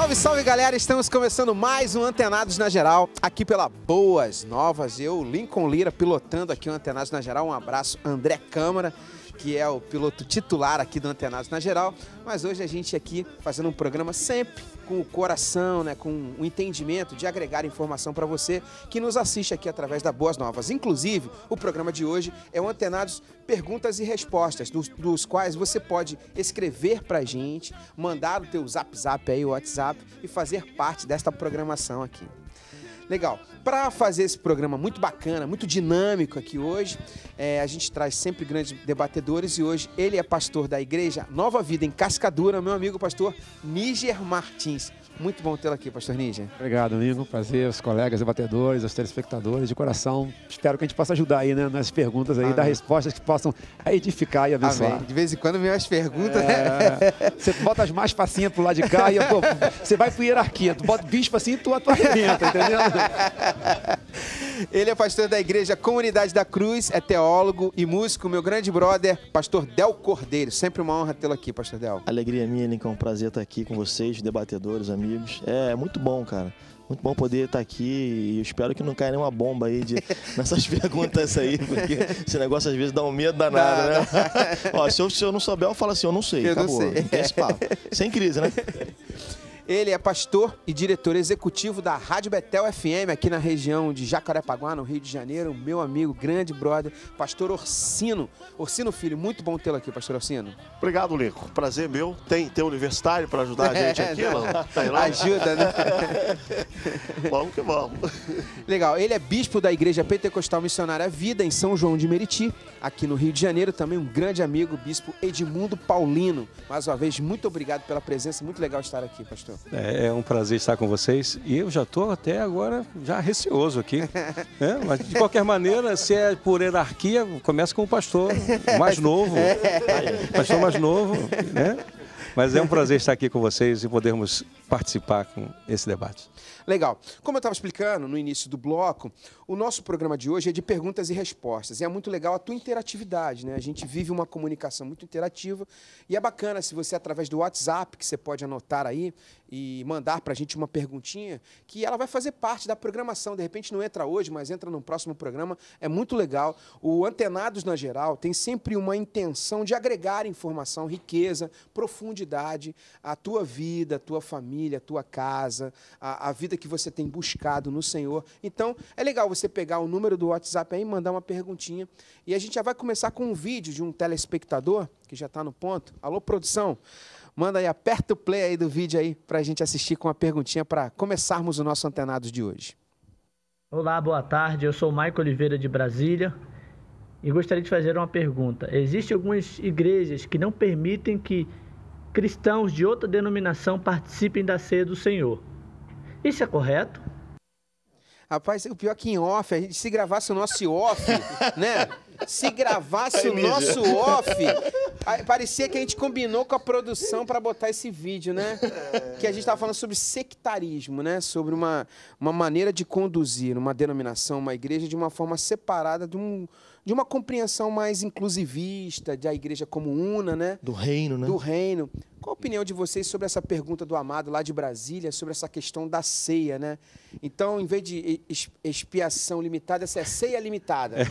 Salve, salve galera! Estamos começando mais um Antenados na Geral, aqui pela Boas Novas. Eu, Lincoln Lira, pilotando aqui o Antenados na Geral. Um abraço, André Câmara, que é o piloto titular aqui do Antenados na Geral. Mas hoje a gente aqui fazendo um programa sempre com o coração, né, com o entendimento de agregar informação para você que nos assiste aqui através da Boas Novas. Inclusive, o programa de hoje é o Antenados Perguntas e Respostas, dos, dos quais você pode escrever para a gente, mandar o teu zap zap aí, o WhatsApp e fazer parte desta programação aqui. Legal. Para fazer esse programa muito bacana, muito dinâmico aqui hoje, é, a gente traz sempre grandes debatedores e hoje ele é pastor da igreja Nova Vida em Cascadura, meu amigo pastor Niger Martins. Muito bom tê-lo aqui, Pastor Ninja. Obrigado, amigo. Prazer, os colegas, debatedores, os telespectadores. De coração, espero que a gente possa ajudar aí né, nas perguntas aí, Amém. dar respostas que possam edificar e abençoar. Amém. De vez em quando vem umas perguntas, é... né? Você bota as mais facinhas pro lado de cá e eu, pô, você vai pro hierarquia. Tu bota bispo assim e tu atormenta, entendeu? Ele é pastor da igreja Comunidade da Cruz, é teólogo e músico, meu grande brother, pastor Del Cordeiro. Sempre uma honra tê-lo aqui, pastor Del. Alegria minha, Lincoln. É prazer estar aqui com vocês, debatedores, amigos amigos. É, é muito bom, cara. Muito bom poder estar tá aqui e espero que não caia nenhuma bomba aí de, nessas perguntas aí, porque esse negócio às vezes dá um medo danado, né? Ó, se eu, se eu não souber, eu falo assim, eu não sei, eu acabou. Não sei. Não tem esse papo. Sem crise, né? Ele é pastor e diretor executivo da Rádio Betel FM, aqui na região de Jacarepaguá, no Rio de Janeiro. Meu amigo, grande brother, pastor Orsino. Orsino Filho, muito bom tê-lo aqui, pastor Orsino. Obrigado, Lico. Prazer meu. Tem, tem universitário para ajudar a gente aqui, é, não? Né? Tá lá. Ajuda, né? vamos que vamos. Legal. Ele é bispo da Igreja Pentecostal Missionária Vida, em São João de Meriti, aqui no Rio de Janeiro. Também um grande amigo, bispo Edmundo Paulino. Mais uma vez, muito obrigado pela presença. Muito legal estar aqui, pastor. É, é um prazer estar com vocês. E eu já estou até agora já receoso aqui. É, mas de qualquer maneira, se é por hierarquia, começa com o pastor mais novo. Pastor mais novo, né? Mas é um prazer estar aqui com vocês e podermos participar com esse debate. Legal. Como eu estava explicando no início do bloco, o nosso programa de hoje é de perguntas e respostas. E é muito legal a tua interatividade, né? A gente vive uma comunicação muito interativa e é bacana se você através do WhatsApp que você pode anotar aí e mandar para a gente uma perguntinha que ela vai fazer parte da programação. De repente não entra hoje, mas entra no próximo programa. É muito legal. O Antenados na geral tem sempre uma intenção de agregar informação, riqueza, profundidade à tua vida, à tua família família, a tua casa, a, a vida que você tem buscado no Senhor. Então, é legal você pegar o número do WhatsApp aí e mandar uma perguntinha. E a gente já vai começar com um vídeo de um telespectador, que já está no ponto. Alô, produção, manda aí, aperta o play aí do vídeo aí para a gente assistir com uma perguntinha para começarmos o nosso Antenados de hoje. Olá, boa tarde. Eu sou Maico Oliveira de Brasília e gostaria de fazer uma pergunta. Existem algumas igrejas que não permitem que cristãos de outra denominação participem da ceia do Senhor. Isso é correto? Rapaz, o pior é que em off, a gente se gravasse o nosso off, né? Se gravasse o nosso off, parecia que a gente combinou com a produção para botar esse vídeo, né? Que a gente estava falando sobre sectarismo, né? Sobre uma, uma maneira de conduzir uma denominação, uma igreja de uma forma separada de um, de uma compreensão mais inclusivista da igreja como una, né? Do reino, né? Do reino. Qual a opinião de vocês sobre essa pergunta do Amado lá de Brasília, sobre essa questão da ceia, né? Então, em vez de expiação limitada, essa é ceia limitada. Né?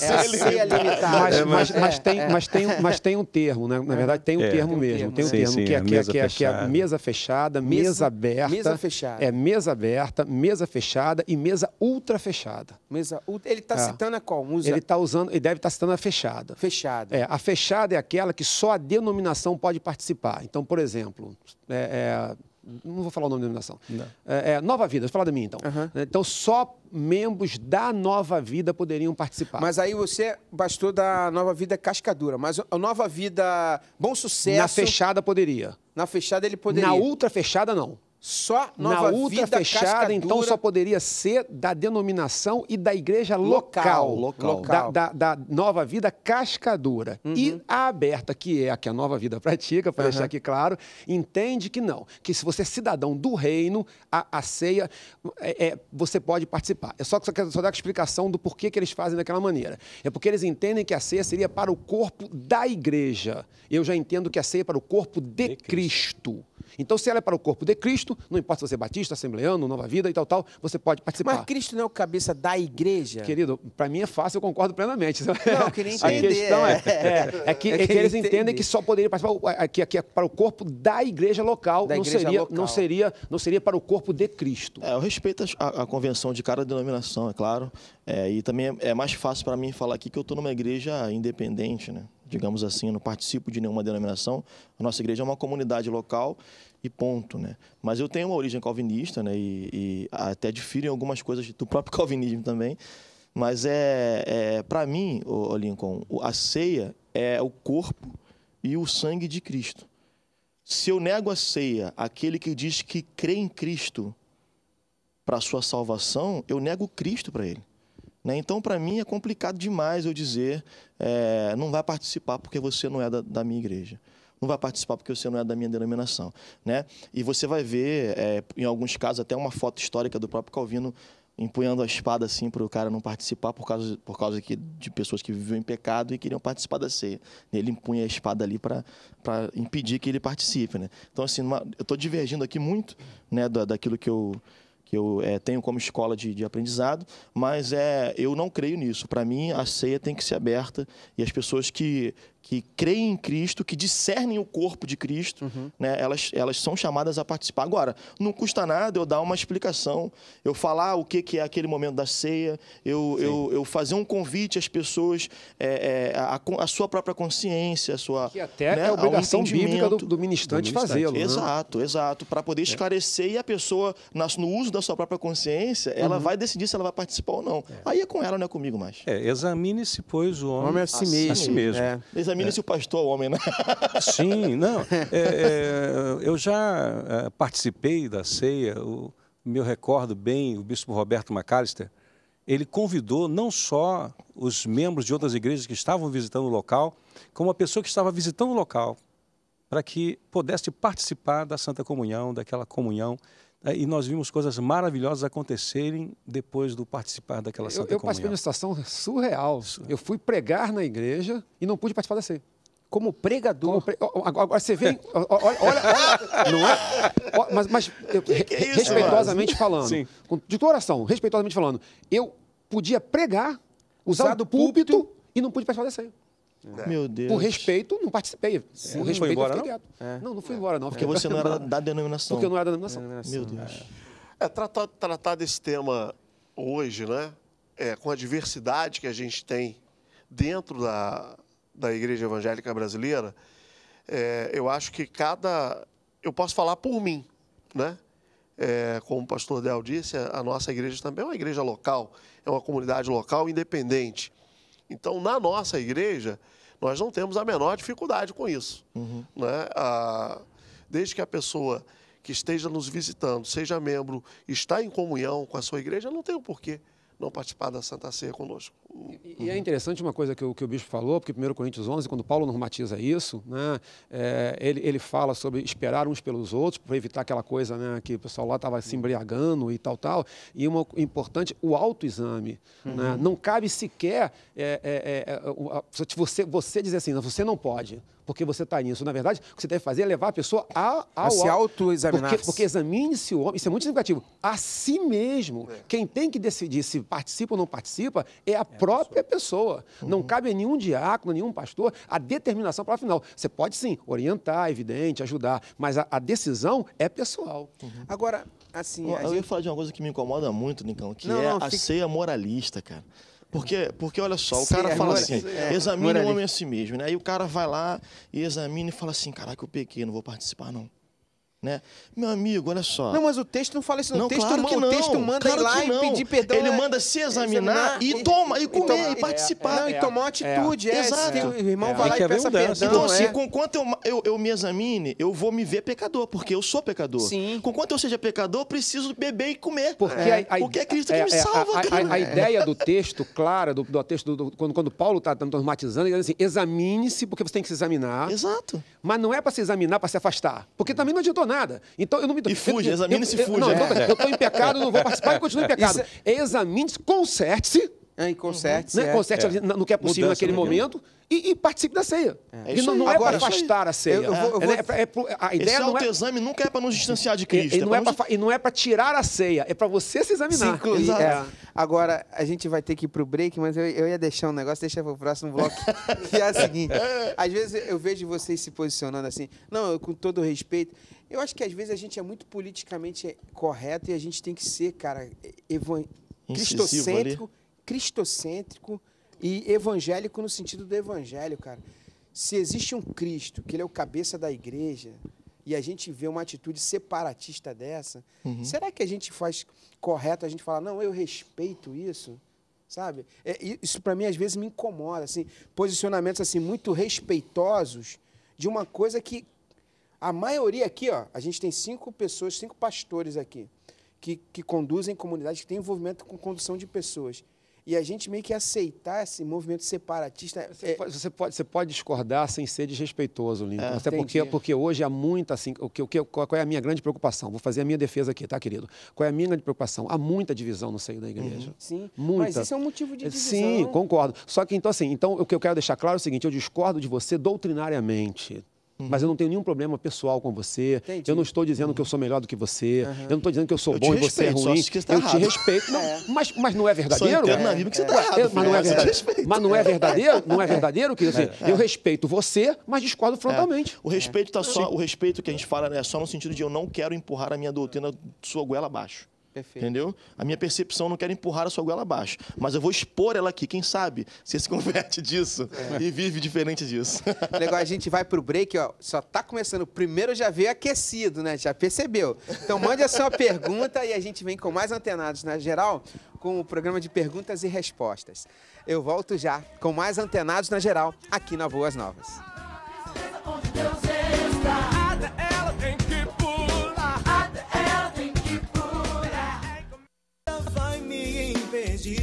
É a ceia limitada. Mas, é, mas, mas, é. tem, mas, tem, mas tem um termo, né? Na é. verdade, tem um é, termo tem um mesmo. tem um sim, termo sim, que, é, que, é, que, é, mesa fechada, mesa, mesa, aberta. Mesa fechada. É mesa aberta, mesa fechada e mesa ultra fechada. Mesa Ele está citando a qual? Musa está usando, e deve estar tá citando a fechada. Fechada. É, a fechada é aquela que só a denominação pode participar. Então, por exemplo, é, é não vou falar o nome da denominação. É, é, Nova Vida, vou falar da minha então. Uhum. Então, só membros da Nova Vida poderiam participar. Mas aí você bastou da Nova Vida é Cascadura, mas a Nova Vida Bom Sucesso. Na fechada poderia. Na fechada ele poderia. Na ultra fechada, não. Só nova na ultra vida fechada, então, cascadura... então só poderia ser da denominação e da igreja local, local, local. Da, da, da, nova vida cascadura. Uhum. E a aberta, que é a que a nova vida pratica, para uhum. deixar aqui claro, entende que não, que se você é cidadão do reino, a, a ceia, é, é, você pode participar. É só que só quero só dar a explicação do porquê que eles fazem daquela maneira. É porque eles entendem que a ceia seria para o corpo da igreja. Eu já entendo que a ceia é para o corpo de, de Cristo. Cristo. Então, se ela é para o corpo de Cristo, não importa se você é batista, assembleano, nova vida e tal, tal, você pode participar. Mas Cristo não é o cabeça da igreja? Querido, para mim é fácil, eu concordo plenamente. Não, eu queria entender. A questão é, é, é, que, é que, eles entendem que só poderia participar, que aqui é para o corpo da igreja local, da não, igreja seria, local. Não, seria, não seria para o corpo de Cristo. É, eu respeito a, a convenção de cada denominação, é claro. É, e também é, é mais fácil para mim falar aqui que eu estou numa igreja independente, né? digamos assim, eu não participo de nenhuma denominação. A nossa igreja é uma comunidade local e ponto, né? Mas eu tenho uma origem calvinista, né? E, e até em algumas coisas do próprio calvinismo também. Mas é, é para mim, o Lincoln, a ceia é o corpo e o sangue de Cristo. Se eu nego a ceia, aquele que diz que crê em Cristo para sua salvação, eu nego Cristo para ele. Né? Então, para mim, é complicado demais eu dizer: é, não vai participar porque você não é da, da minha igreja não vai participar porque você não é da minha denominação, né? E você vai ver, é, em alguns casos, até uma foto histórica do próprio Calvino empunhando a espada assim para o cara não participar por causa, por causa que, de pessoas que viviam em pecado e queriam participar da ceia. Ele empunha a espada ali para impedir que ele participe, né? Então, assim, numa, eu estou divergindo aqui muito né, da, daquilo que eu, que eu é, tenho como escola de, de, aprendizado, mas é, eu não creio nisso. Para mim, a ceia tem que ser aberta e as pessoas que que creem em Cristo, que discernem o corpo de Cristo, uhum. né, elas, elas são chamadas a participar. Agora, não custa nada eu dar uma explicação, eu falar o que, que é aquele momento da ceia, eu, eu, eu fazer um convite às pessoas, é, é, a, a, sua própria consciência, a sua. Que até é né, é a obrigação bíblica do, do ministrante, fazê-lo. Exato, né? exato. Para poder é. esclarecer e a pessoa, no uso da sua própria consciência, ela uhum. vai decidir se ela vai participar ou não. É. Aí é com ela, não é comigo mais. examine-se, pois, o homem, o homem a si assim mesmo. A si mesmo. Examine-se é. o pastor, é homem, né? Sim, não. É, é eu já participei da ceia, o, me recordo bem, o bispo Roberto Macalister, ele convidou não só os membros de outras igrejas que estavam visitando o local, como a pessoa que estava visitando o local, para que pudesse participar da Santa Comunhão, daquela comunhão é, e nós vimos coisas maravilhosas acontecerem depois do participar daquela eu, Santa Eu, eu participei uma situação surreal. Eu fui pregar na igreja e não pude participar da ceia. Como pregador. Como pre... Agora, você vem. Olha, olha, olha não é? Mas, mas eu, que que é isso, respeitosamente mano? falando, Sim. de coração, respeitosamente falando, eu podia pregar, usar, usar do púlpito, púlpito e não pude participar da ceia. É. Meu Deus. Por respeito, não participei. Sim. Por respeito, foi embora, não? Quieto. É. Não, não fui embora, não. Porque você não era da denominação. Porque eu não era da denominação. Meu é. Deus. É, tratar, tratar desse tema hoje, né? É, com a diversidade que a gente tem dentro da, da Igreja Evangélica Brasileira, é, eu acho que cada. Eu posso falar por mim, né? É, como o pastor Del disse, a nossa igreja também é uma igreja local, é uma comunidade local independente. Então, na nossa igreja, nós não temos a menor dificuldade com isso. Uhum. Né? desde que a pessoa que esteja nos visitando, seja membro, está em comunhão com a sua igreja, não tem o um porquê não participar da Santa Ceia conosco. E, e é interessante uma coisa que o, que o bispo falou, porque 1 Coríntios 11, quando Paulo normatiza isso, né, é, ele, ele fala sobre esperar uns pelos outros, para evitar aquela coisa né, que o pessoal lá estava se embriagando e tal, tal. E uma importante, o autoexame. Uhum. Né? Não cabe sequer é, é, é, é você, você dizer assim, você não pode porque você está nisso. Na verdade, o que você deve fazer é levar a pessoa a, ao, a se autoexaminar. Porque, porque examine-se o homem, isso é muito significativo, a si mesmo. É. Quem tem que decidir se participa ou não participa é a é própria a pessoa. pessoa. Uhum. Não cabe a nenhum diácono, nenhum pastor a determinação para o final. Você pode sim orientar, é evidente, ajudar, mas a, a decisão é pessoal. Uhum. Agora, assim. Eu, gente... eu ia falar de uma coisa que me incomoda muito, Nicão, que não, é não, a fica... ceia moralista, cara. Porque, porque olha só, o Sim, cara é, fala assim, é, examine o homem a si mesmo, né? Aí o cara vai lá e examina e fala assim, caraca, eu pequei, não vou participar não. Né? Meu amigo, olha só. Não, mas o texto não fala isso. Não, não o texto, claro que não. o texto manda claro ir lá e pedir perdão. Ele é... manda se examinar, examinar e, e, toma, e comer, e, toma, e participar. É, é, e tomar uma atitude. É, é, exato. O irmão é, vai lá e peça perdão. Então, assim, quanto eu, eu, eu, me examine, eu vou me ver pecador, porque eu sou pecador. Sim. Conquanto eu seja pecador, eu preciso beber e comer. Porque é, a, porque é Cristo que me salva. A, a, a, ideia do texto, clara, do, do texto, do, quando, quando Paulo está normatizando, ele diz assim, examine-se, porque você tem que se examinar. Exato. Mas não é para se examinar, para se afastar. Porque também não adiantou nada. Então eu não me E fuja, examine-se e fuja. Não, eu estou em pecado, não vou participar e continuo em pecado. Examine-se, conserte-se né, em e conserte. Uhum. Né? é. no que é, é. possível Mudança naquele né, momento e, e, participe da ceia. É. E não, não é para afastar a ceia. Eu, eu vou, é, é, é a ideia Esse não é, exame nunca é para nos distanciar de é, Cristo. E, e não, é pra, e não é para tirar a ceia, é para você se examinar. Se incluir. Agora, a gente vai ter que ir para o break, mas eu, eu ia deixar um negócio, deixa para o próximo bloco, que é o seguinte. Às vezes eu vejo vocês se posicionando assim, não, eu, com todo respeito, eu acho que às vezes a gente é muito politicamente correto e a gente tem que ser, cara, cristocêntrico, ali cristocêntrico e evangélico no sentido do evangelho, cara. Se existe um Cristo, que ele é o cabeça da igreja, e a gente vê uma atitude separatista dessa, uhum. será que a gente faz correto a gente falar, não, eu respeito isso? Sabe? É, isso para mim às vezes me incomoda, assim, posicionamentos assim muito respeitosos de uma coisa que a maioria aqui, ó, a gente tem cinco pessoas, cinco pastores aqui, que, que conduzem comunidades, que têm envolvimento com condução de pessoas. E a gente meio que aceitar esse movimento separatista. Você, é... pode, você, pode, você pode discordar sem ser desrespeitoso, Lincoln. Ah, Até porque, porque hoje há muita. Assim, o que, o que, qual é a minha grande preocupação? Vou fazer a minha defesa aqui, tá, querido? Qual é a minha grande preocupação? Há muita divisão no seio da igreja. Uhum. Sim. Muita. Mas isso é um motivo de é, divisão. Sim, né? concordo. Só que então, assim, então, o que eu quero deixar claro é o seguinte: eu discordo de você doutrinariamente. Uhum. Mas eu não tenho nenhum problema pessoal com você. Entendi. Eu não estou dizendo uhum. que eu sou melhor do que você. Uhum. Eu não estou dizendo que eu sou eu bom e você é ruim. Só que tá eu errado. te respeito. Não, é. mas, mas não é verdadeiro? Só na Bíblia que você está é. errado. Eu, mas, não é verdadeiro. mas não é verdadeiro? Não é verdadeiro? Que, é. assim, Eu respeito você, mas discordo é. frontalmente. O respeito tá só. O respeito que a gente fala né, é né, só no sentido de eu não quero empurrar a minha doutrina sua goela abaixo. Perfeito. Entendeu? A minha percepção não quer empurrar a sua goela abaixo. Mas eu vou expor ela aqui. Quem sabe você se converte disso é. e vive diferente disso. Legal, a gente vai pro break, ó. Só tá começando. O primeiro já veio aquecido, né? Já percebeu. Então mande a sua pergunta e a gente vem com mais antenados na né, geral com o programa de perguntas e respostas. Eu volto já com mais antenados na geral aqui na Boas Novas.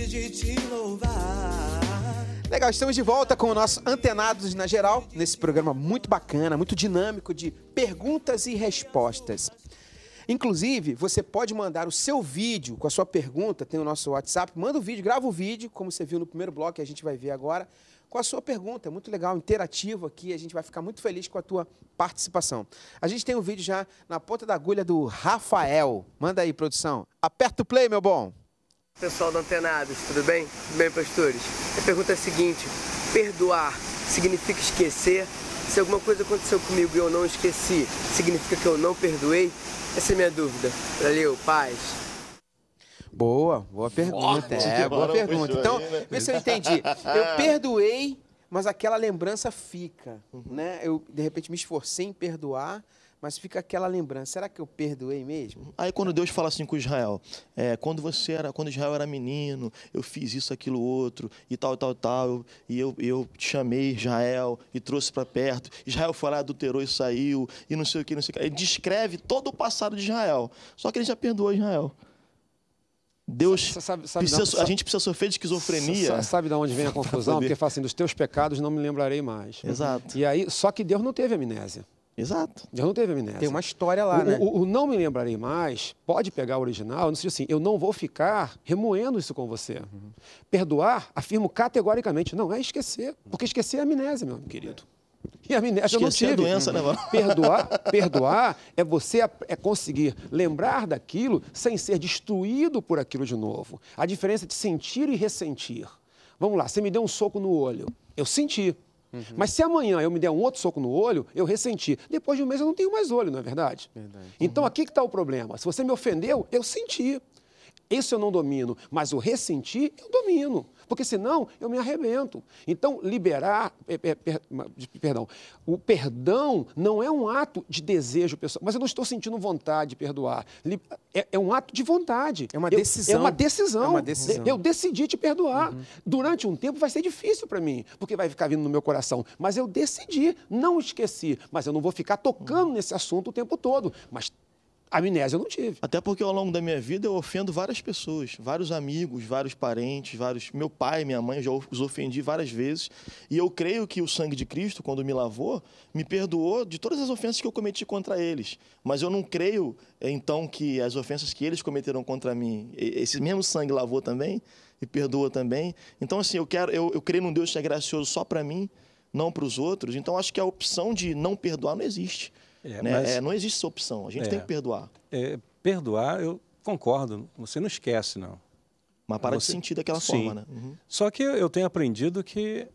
de te louvar. Legal, estamos de volta com o nosso Antenados na Geral, nesse programa muito bacana, muito dinâmico de perguntas e respostas. Inclusive, você pode mandar o seu vídeo com a sua pergunta, tem o nosso WhatsApp, manda o vídeo, grava o vídeo, como você viu no primeiro bloco, que a gente vai ver agora, com a sua pergunta. Muito legal, interativo aqui, a gente vai ficar muito feliz com a tua participação. A gente tem um vídeo já na ponta da agulha do Rafael. Manda aí, produção. Aperta o play, meu bom. Pessoal do Antenados, tudo bem? Tudo bem, pastores? A pergunta é a seguinte: perdoar significa esquecer? Se alguma coisa aconteceu comigo e eu não esqueci, significa que eu não perdoei? Essa é a minha dúvida. Valeu, paz. Boa, boa pergunta. é, boa pergunta. Então, né? vê se eu entendi. Eu perdoei, mas aquela lembrança fica, né? Eu, de repente, me esforcei em perdoar, mas fica aquela lembrança. Será que eu perdoei mesmo? Aí quando Deus fala assim com Israel, é, quando você era, quando Israel era menino, eu fiz isso, aquilo, outro e tal, tal, tal, e eu, eu te chamei Israel e trouxe para perto. Israel foi lá, adulterou e saiu e não sei o que, não sei o que. Ele descreve todo o passado de Israel. Só que ele já perdoou Israel. Deus sabe, sabe, precisa, a gente precisa sofrer de esquizofrenia. Sabe de onde vem a tá confusão? Porque fala assim, dos teus pecados não me lembrarei mais. Exato. E aí, só que Deus não teve amnésia. Exato. Já não teve amnésia. Tem uma história lá, o, né? O, o, não me lembrarei mais, pode pegar o original, não seja assim, eu não vou ficar remoendo isso com você. Uhum. Perdoar, afirmo categoricamente, não é esquecer, porque esquecer é amnésia, meu querido. E a amnésia Esqueci eu não tive. doença, né, Perdoar, perdoar é você é conseguir lembrar daquilo sem ser destruído por aquilo de novo. A diferença é de sentir e ressentir. Vamos lá, você me deu um soco no olho. Eu senti. Uhum. Mas se amanhã eu me der um outro soco no olho, eu ressenti. Depois de um mês eu não tenho mais olho, não é verdade? verdade. Então uhum. aqui que está o problema. Se você me ofendeu, eu senti. Isso eu não domino, mas o ressentir eu domino, porque senão eu me arrebento. Então, liberar, é, é, perdão, o perdão não é um ato de desejo pessoal, mas eu não estou sentindo vontade de perdoar. É, é um ato de vontade. É uma eu, é decisão. é uma decisão. É uma decisão. Eu decidi te perdoar. Uhum. Durante um tempo vai ser difícil para mim, porque vai ficar vindo no meu coração, mas eu decidi, não esqueci, mas eu não vou ficar tocando uhum. nesse assunto o tempo todo. Mas Amnésia eu não tive. Até porque ao longo da minha vida eu ofendo várias pessoas, vários amigos, vários parentes, vários. Meu pai, minha mãe, já os ofendi várias vezes. E eu creio que o sangue de Cristo, quando me lavou, me perdoou de todas as ofensas que eu cometi contra eles. Mas eu não creio, eh, então, que as ofensas que eles cometeram contra mim, esse mesmo sangue lavou também e perdoa também. Então, assim, eu quero, eu, eu creio num Deus que é gracioso só para mim, não para os outros. Então, acho que a opção de não perdoar não existe. É, né? mas... é, não existe essa opção, a gente é. tem que perdoar. É, perdoar, eu concordo, você não esquece, não. Mas para você... de sentir daquela Sim. forma, né? Uhum. Só que eu tenho aprendido que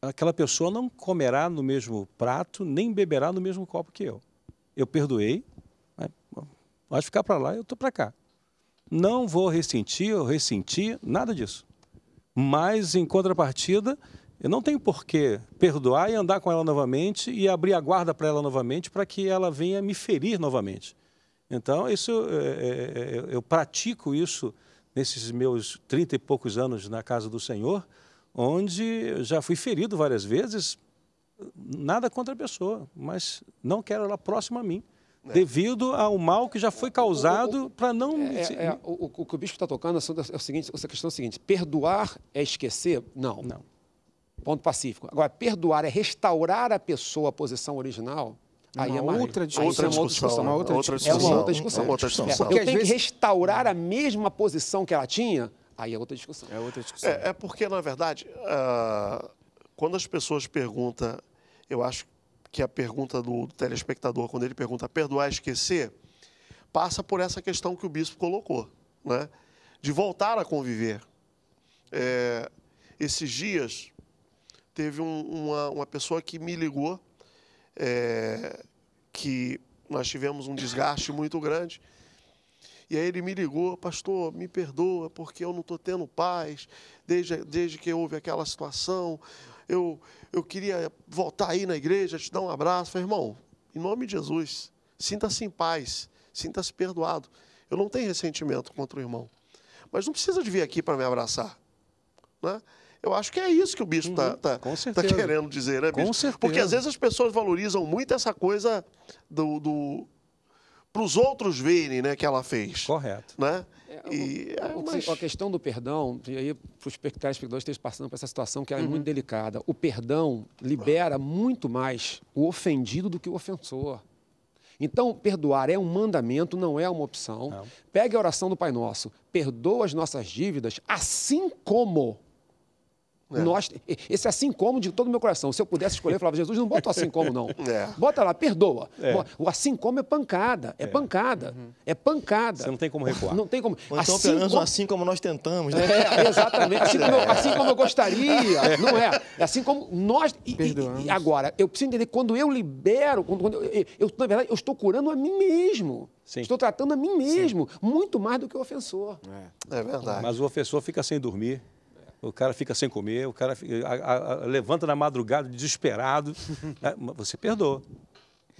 aquela pessoa não comerá no mesmo prato, nem beberá no mesmo copo que eu. Eu perdoei, né? pode ficar para lá, eu estou para cá. Não vou ressentir ou ressentir, nada disso. Mas, em contrapartida, eu não tenho por que perdoar e andar com ela novamente e abrir a guarda para ela novamente para que ela venha me ferir novamente. Então, isso é é, é, é, eu pratico isso nesses meus trinta e poucos anos na casa do Senhor, onde já fui ferido várias vezes, nada contra a pessoa, mas não quero ela próxima a mim. É. devido ao mal que já foi causado para não. É, é, é, o, o, que o bispo está tocando é o seguinte, essa questão é seguinte: perdoar é esquecer? Não. Não. Ponto pacífico. Agora, perdoar é restaurar a pessoa à posição original. Uma aí é uma outra, é discussão. Outra é outra discussão. É uma outra é, discussão. É outra discussão. É, eu tenho que restaurar a mesma posição que ela tinha, aí é outra discussão. É outra discussão. É, é porque, na verdade, uh, quando as pessoas perguntam, eu acho que a pergunta do, do telespectador, quando ele pergunta perdoar e é esquecer, passa por essa questão que o bispo colocou, né? de voltar a conviver. É, esses dias, teve um, uma, uma pessoa que me ligou, é, que nós tivemos um desgaste muito grande. E aí ele me ligou, pastor, me perdoa, porque eu não estou tendo paz desde, desde que houve aquela situação. Eu, eu queria voltar aí na igreja, te dar um abraço. Falei, irmão, em nome de Jesus, sinta-se em paz, sinta-se perdoado. Eu não tenho ressentimento contra o irmão. Mas não precisa de vir aqui para me abraçar. é? Eu acho que é isso que o bispo está uhum, tá, tá querendo dizer, né, bispo? Com certeza. Porque às vezes as pessoas valorizam muito essa coisa do. do para os outros verem né, que ela fez. Correto. Né? É, e, é, mas... A questão do perdão, e aí para os telespectadores estamos passando por essa situação que é uhum. muito delicada. O perdão libera muito mais o ofendido do que o ofensor. Então, perdoar é um mandamento, não é uma opção. Não. Pegue a oração do Pai Nosso. Perdoa as nossas dívidas, assim como é. Nós, esse é assim como de todo o meu coração. Se eu pudesse escolher, eu falava, Jesus, não bota o assim como, não. É. Bota lá, perdoa. É. O assim como é pancada, é, é. pancada, uhum. é pancada. Você não tem como recuar. Não tem como. Ou então, assim como... assim como nós tentamos. Né? É, exatamente. Assim como, eu, é. assim como eu gostaria, não é? é Assim como nós... E, e, e agora, eu preciso entender, quando eu libero, quando, quando eu, eu, na verdade, eu estou curando a mim mesmo. Sim. Estou tratando a mim mesmo, Sim. muito mais do que o ofensor. É, é verdade. Mas o ofensor fica sem dormir o cara fica sem comer, o cara fica, a, a, levanta na madrugada desesperado. Né? Você perdoa.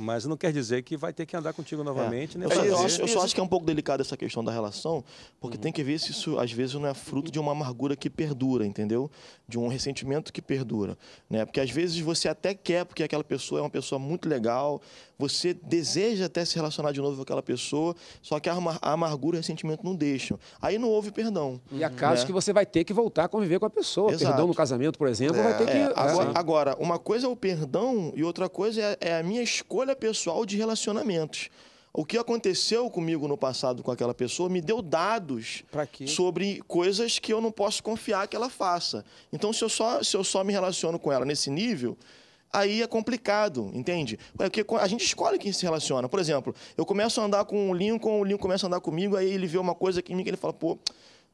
Mas não quer dizer que vai ter que andar contigo é. novamente. É. Eu, só, eu, acho, eu, só, acho, que é um pouco delicada essa questão da relação, porque uhum. tem que ver se isso, às vezes, não é fruto de uma amargura que perdura, entendeu? De um ressentimento que perdura. Né? Porque, às vezes, você até quer, porque aquela pessoa é uma pessoa muito legal, você deseja até se relacionar de novo com aquela pessoa, só que a, amargura e o ressentimento não deixam. Aí não houve perdão. E há casos né? que você vai ter que voltar a conviver com a pessoa. Exato. Perdão no casamento, por exemplo, é, vai ter é. que... Agora, assim. agora, uma coisa é o perdão e outra coisa é, é a minha escolha escolha pessoal de relacionamentos. O que aconteceu comigo no passado com aquela pessoa me deu dados sobre coisas que eu não posso confiar que ela faça. Então, se eu só, se eu só me relaciono com ela nesse nível, aí é complicado, entende? Porque é a gente escolhe quem se relaciona. Por exemplo, eu começo a andar com o Lincoln, o Lincoln começa a andar comigo, aí ele vê uma coisa que em mim que ele fala, pô,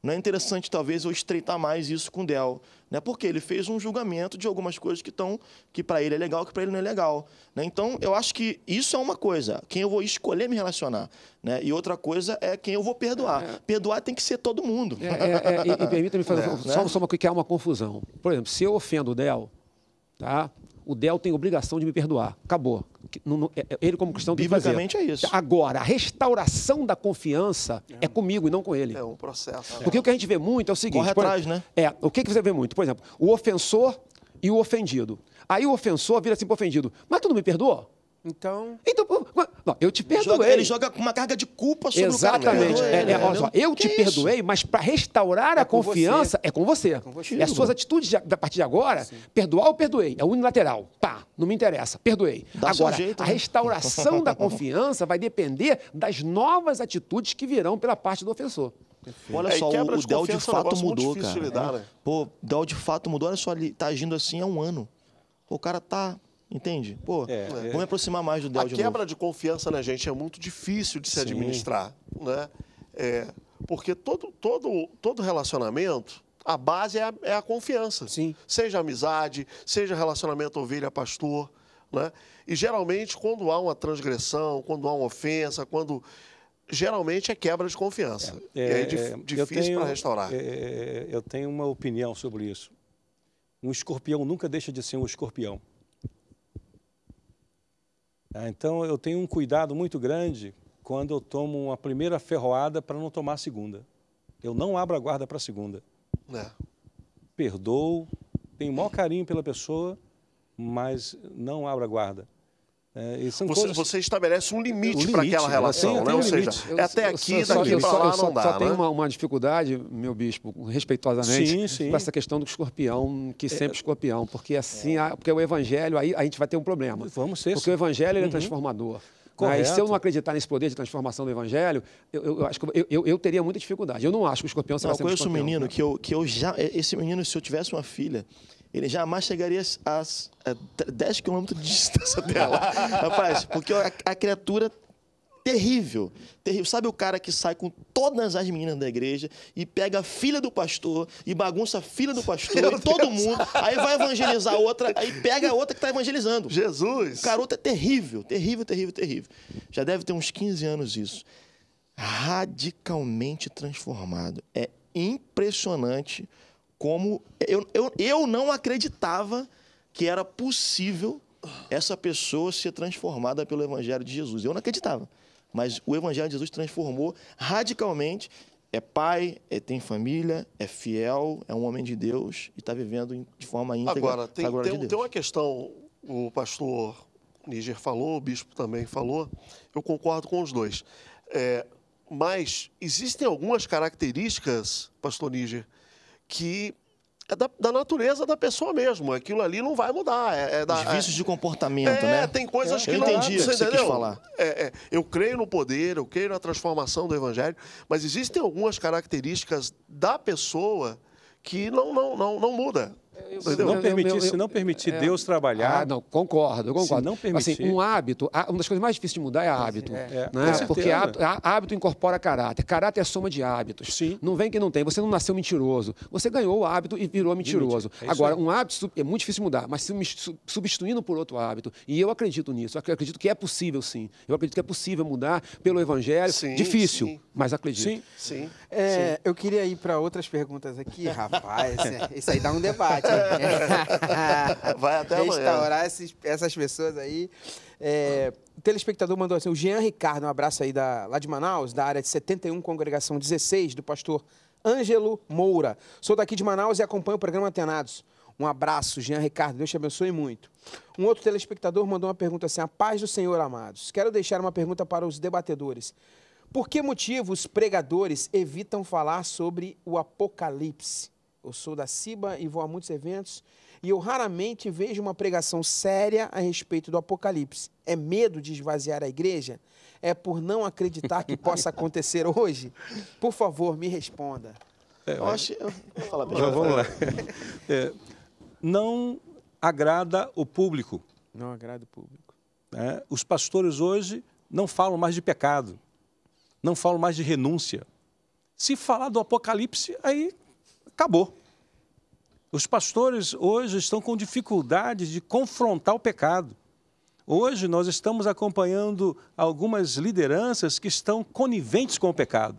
não é interessante, talvez, eu estreitar mais isso com o Dell, né? porque ele fez um julgamento de algumas coisas que estão que para ele é legal, que para ele não é legal. Né? Então, eu acho que isso é uma coisa, quem eu vou escolher me relacionar. Né? E outra coisa é quem eu vou perdoar. É. Perdoar tem que ser todo mundo. É, é, é e, e permita-me fazer só, né? só uma que é uma confusão. Por exemplo, se eu ofendo o Dell, tá? o Del tem obrigação de me perdoar. Acabou. É, é, ele, como cristão, tem que fazer. é isso. Agora, a restauração da confiança é, é comigo e não com ele. É um processo. É. Porque é. o que a gente vê muito é o seguinte... Corre atrás, exemplo, né? É, o que você vê muito? Por exemplo, o ofensor e o ofendido. Aí o ofensor vira assim ofendido. Mas tu não me perdoou? Então. Então, não, eu te perdoei. ele joga com uma carga de culpa sobre Exatamente. o cara. Exatamente. É, é, eu te perdoei, mas para restaurar é a confiança você. é com você. É, com você. é suas atitudes de, a partir de agora. Sim. Perdoar ou perdoei. É unilateral. Pá, não me interessa. Perdoei. Dá agora, jeito, a né? restauração né? da confiança vai depender das novas atitudes que virão pela parte do ofensor. Olha é, só, o, de Del de é fato mudou, cara. Lidar, é. né? Pô, Del de fato mudou. Olha só, ele tá agindo assim há um ano. O cara tá Entende? Pô, é, é. me aproximar mais do Del A de quebra novo. de confiança na gente é muito difícil de se Sim. administrar, né? É, porque todo, todo, todo relacionamento, a base é a, é a confiança. Sim. Seja amizade, seja relacionamento ovelha-pastor, né? E geralmente, quando há uma transgressão, quando há uma ofensa, quando... Geralmente é quebra de confiança. É, e é difícil para restaurar. É, é, eu tenho uma opinião sobre isso. Um escorpião nunca deixa de ser um escorpião é, então eu tenho um cuidado muito grande quando eu tomo uma primeira ferroada para não tomar a segunda. Eu não abro a guarda para a segunda. É. Perdoo, tenho o maior carinho pela pessoa, mas não abro a guarda. É, você, coisas... você, estabelece um é, limite, limite para aquela né? relação, tem, né? Tem Ou seja, eu, é até aqui, só, daqui para lá eu só, não dá. Só né? tem uma, uma, dificuldade, meu bispo, respeitosamente, sim, sim. com essa questão do escorpião, que é, sempre escorpião, porque assim, é. porque o evangelho, aí a gente vai ter um problema. Vamos ser. Porque sim. o evangelho é uhum. é transformador. Mas né? se eu não acreditar nesse poder de transformação do Evangelho, eu, eu acho que eu, eu, eu, teria muita dificuldade. Eu não acho que o escorpião será não, sempre Eu conheço um menino né? que eu, que eu já. Esse menino, se eu tivesse uma filha, ele jamais chegaria a, 10 é, quilômetros de distância dela. Rapaz, porque a, a criatura terrível, terrível. Sabe o cara que sai com todas as meninas da igreja e pega a filha do pastor e bagunça a filha do pastor Meu e todo Deus. mundo, aí vai evangelizar outra, aí pega a outra que está evangelizando. Jesus! O garoto é terrível, terrível, terrível, terrível. Já deve ter uns 15 anos isso. Radicalmente transformado. É impressionante como. Eu, eu, eu não acreditava que era possível essa pessoa ser transformada pelo Evangelho de Jesus. Eu não acreditava. Mas o Evangelho de Jesus transformou radicalmente. É pai, é, tem família, é fiel, é um homem de Deus e está vivendo de forma íntegra. Agora, tem, tem, de tem uma questão, o pastor Níger falou, o bispo também falou, eu concordo com os dois. É, mas existem algumas características, pastor Níger, que é da, da, natureza da pessoa mesmo. Aquilo ali não vai mudar. É, é da, Os vícios é, de comportamento, é, né? tem coisas que eu não... Eu entendi você, que você quis falar. É, é. eu creio no poder, eu creio na transformação do Evangelho, mas existem algumas características da pessoa que não, não, não, não muda. Eu, se não eu, permitir, eu, se não permitir é. Deus trabalhar. Ah, não, concordo, concordo. não permitir. Assim, um hábito, uma das coisas mais difíceis de mudar é hábito. É, é. né? Porque hábito, hábito, incorpora caráter. Caráter é soma de hábitos. Sim. Não vem que não tem. Você não nasceu mentiroso. Você ganhou o hábito e virou mentiroso. É Agora, um hábito é muito difícil de mudar, mas substituindo por outro hábito. E eu acredito nisso. Eu acredito que é possível, sim. Eu acredito que é possível mudar pelo evangelho. Sim, difícil, sim. mas acredito. Sim. sim. É, eu queria ir para outras perguntas aqui, rapaz. Isso aí dá um debate. Vai até amanhã. Restaurar esses, essas pessoas aí. É, o telespectador mandou assim, o Jean Ricardo, um abraço aí da, lá de Manaus, da área de 71, congregação 16, do pastor Ângelo Moura. Sou daqui de Manaus e acompanho o programa Antenados. Um abraço, Jean Ricardo, Deus te abençoe muito. Um outro telespectador mandou uma pergunta assim, a paz do Senhor, amados. Quero deixar uma pergunta para os debatedores. Por que motivo os pregadores evitam falar sobre o apocalipse? eu sou da CIBA e vou a muitos eventos, e eu raramente vejo uma pregação séria a respeito do Apocalipse. É medo de esvaziar a igreja? É por não acreditar que possa acontecer hoje? Por favor, me responda. É, eu acho. Eu bem. Vamos lá. É, não agrada o público. Não agrada o público. É, os pastores hoje não falam mais de pecado, não falam mais de renúncia. Se falar do Apocalipse, aí acabou. Os pastores hoje estão com dificuldade de confrontar o pecado. Hoje nós estamos acompanhando algumas lideranças que estão coniventes com o pecado.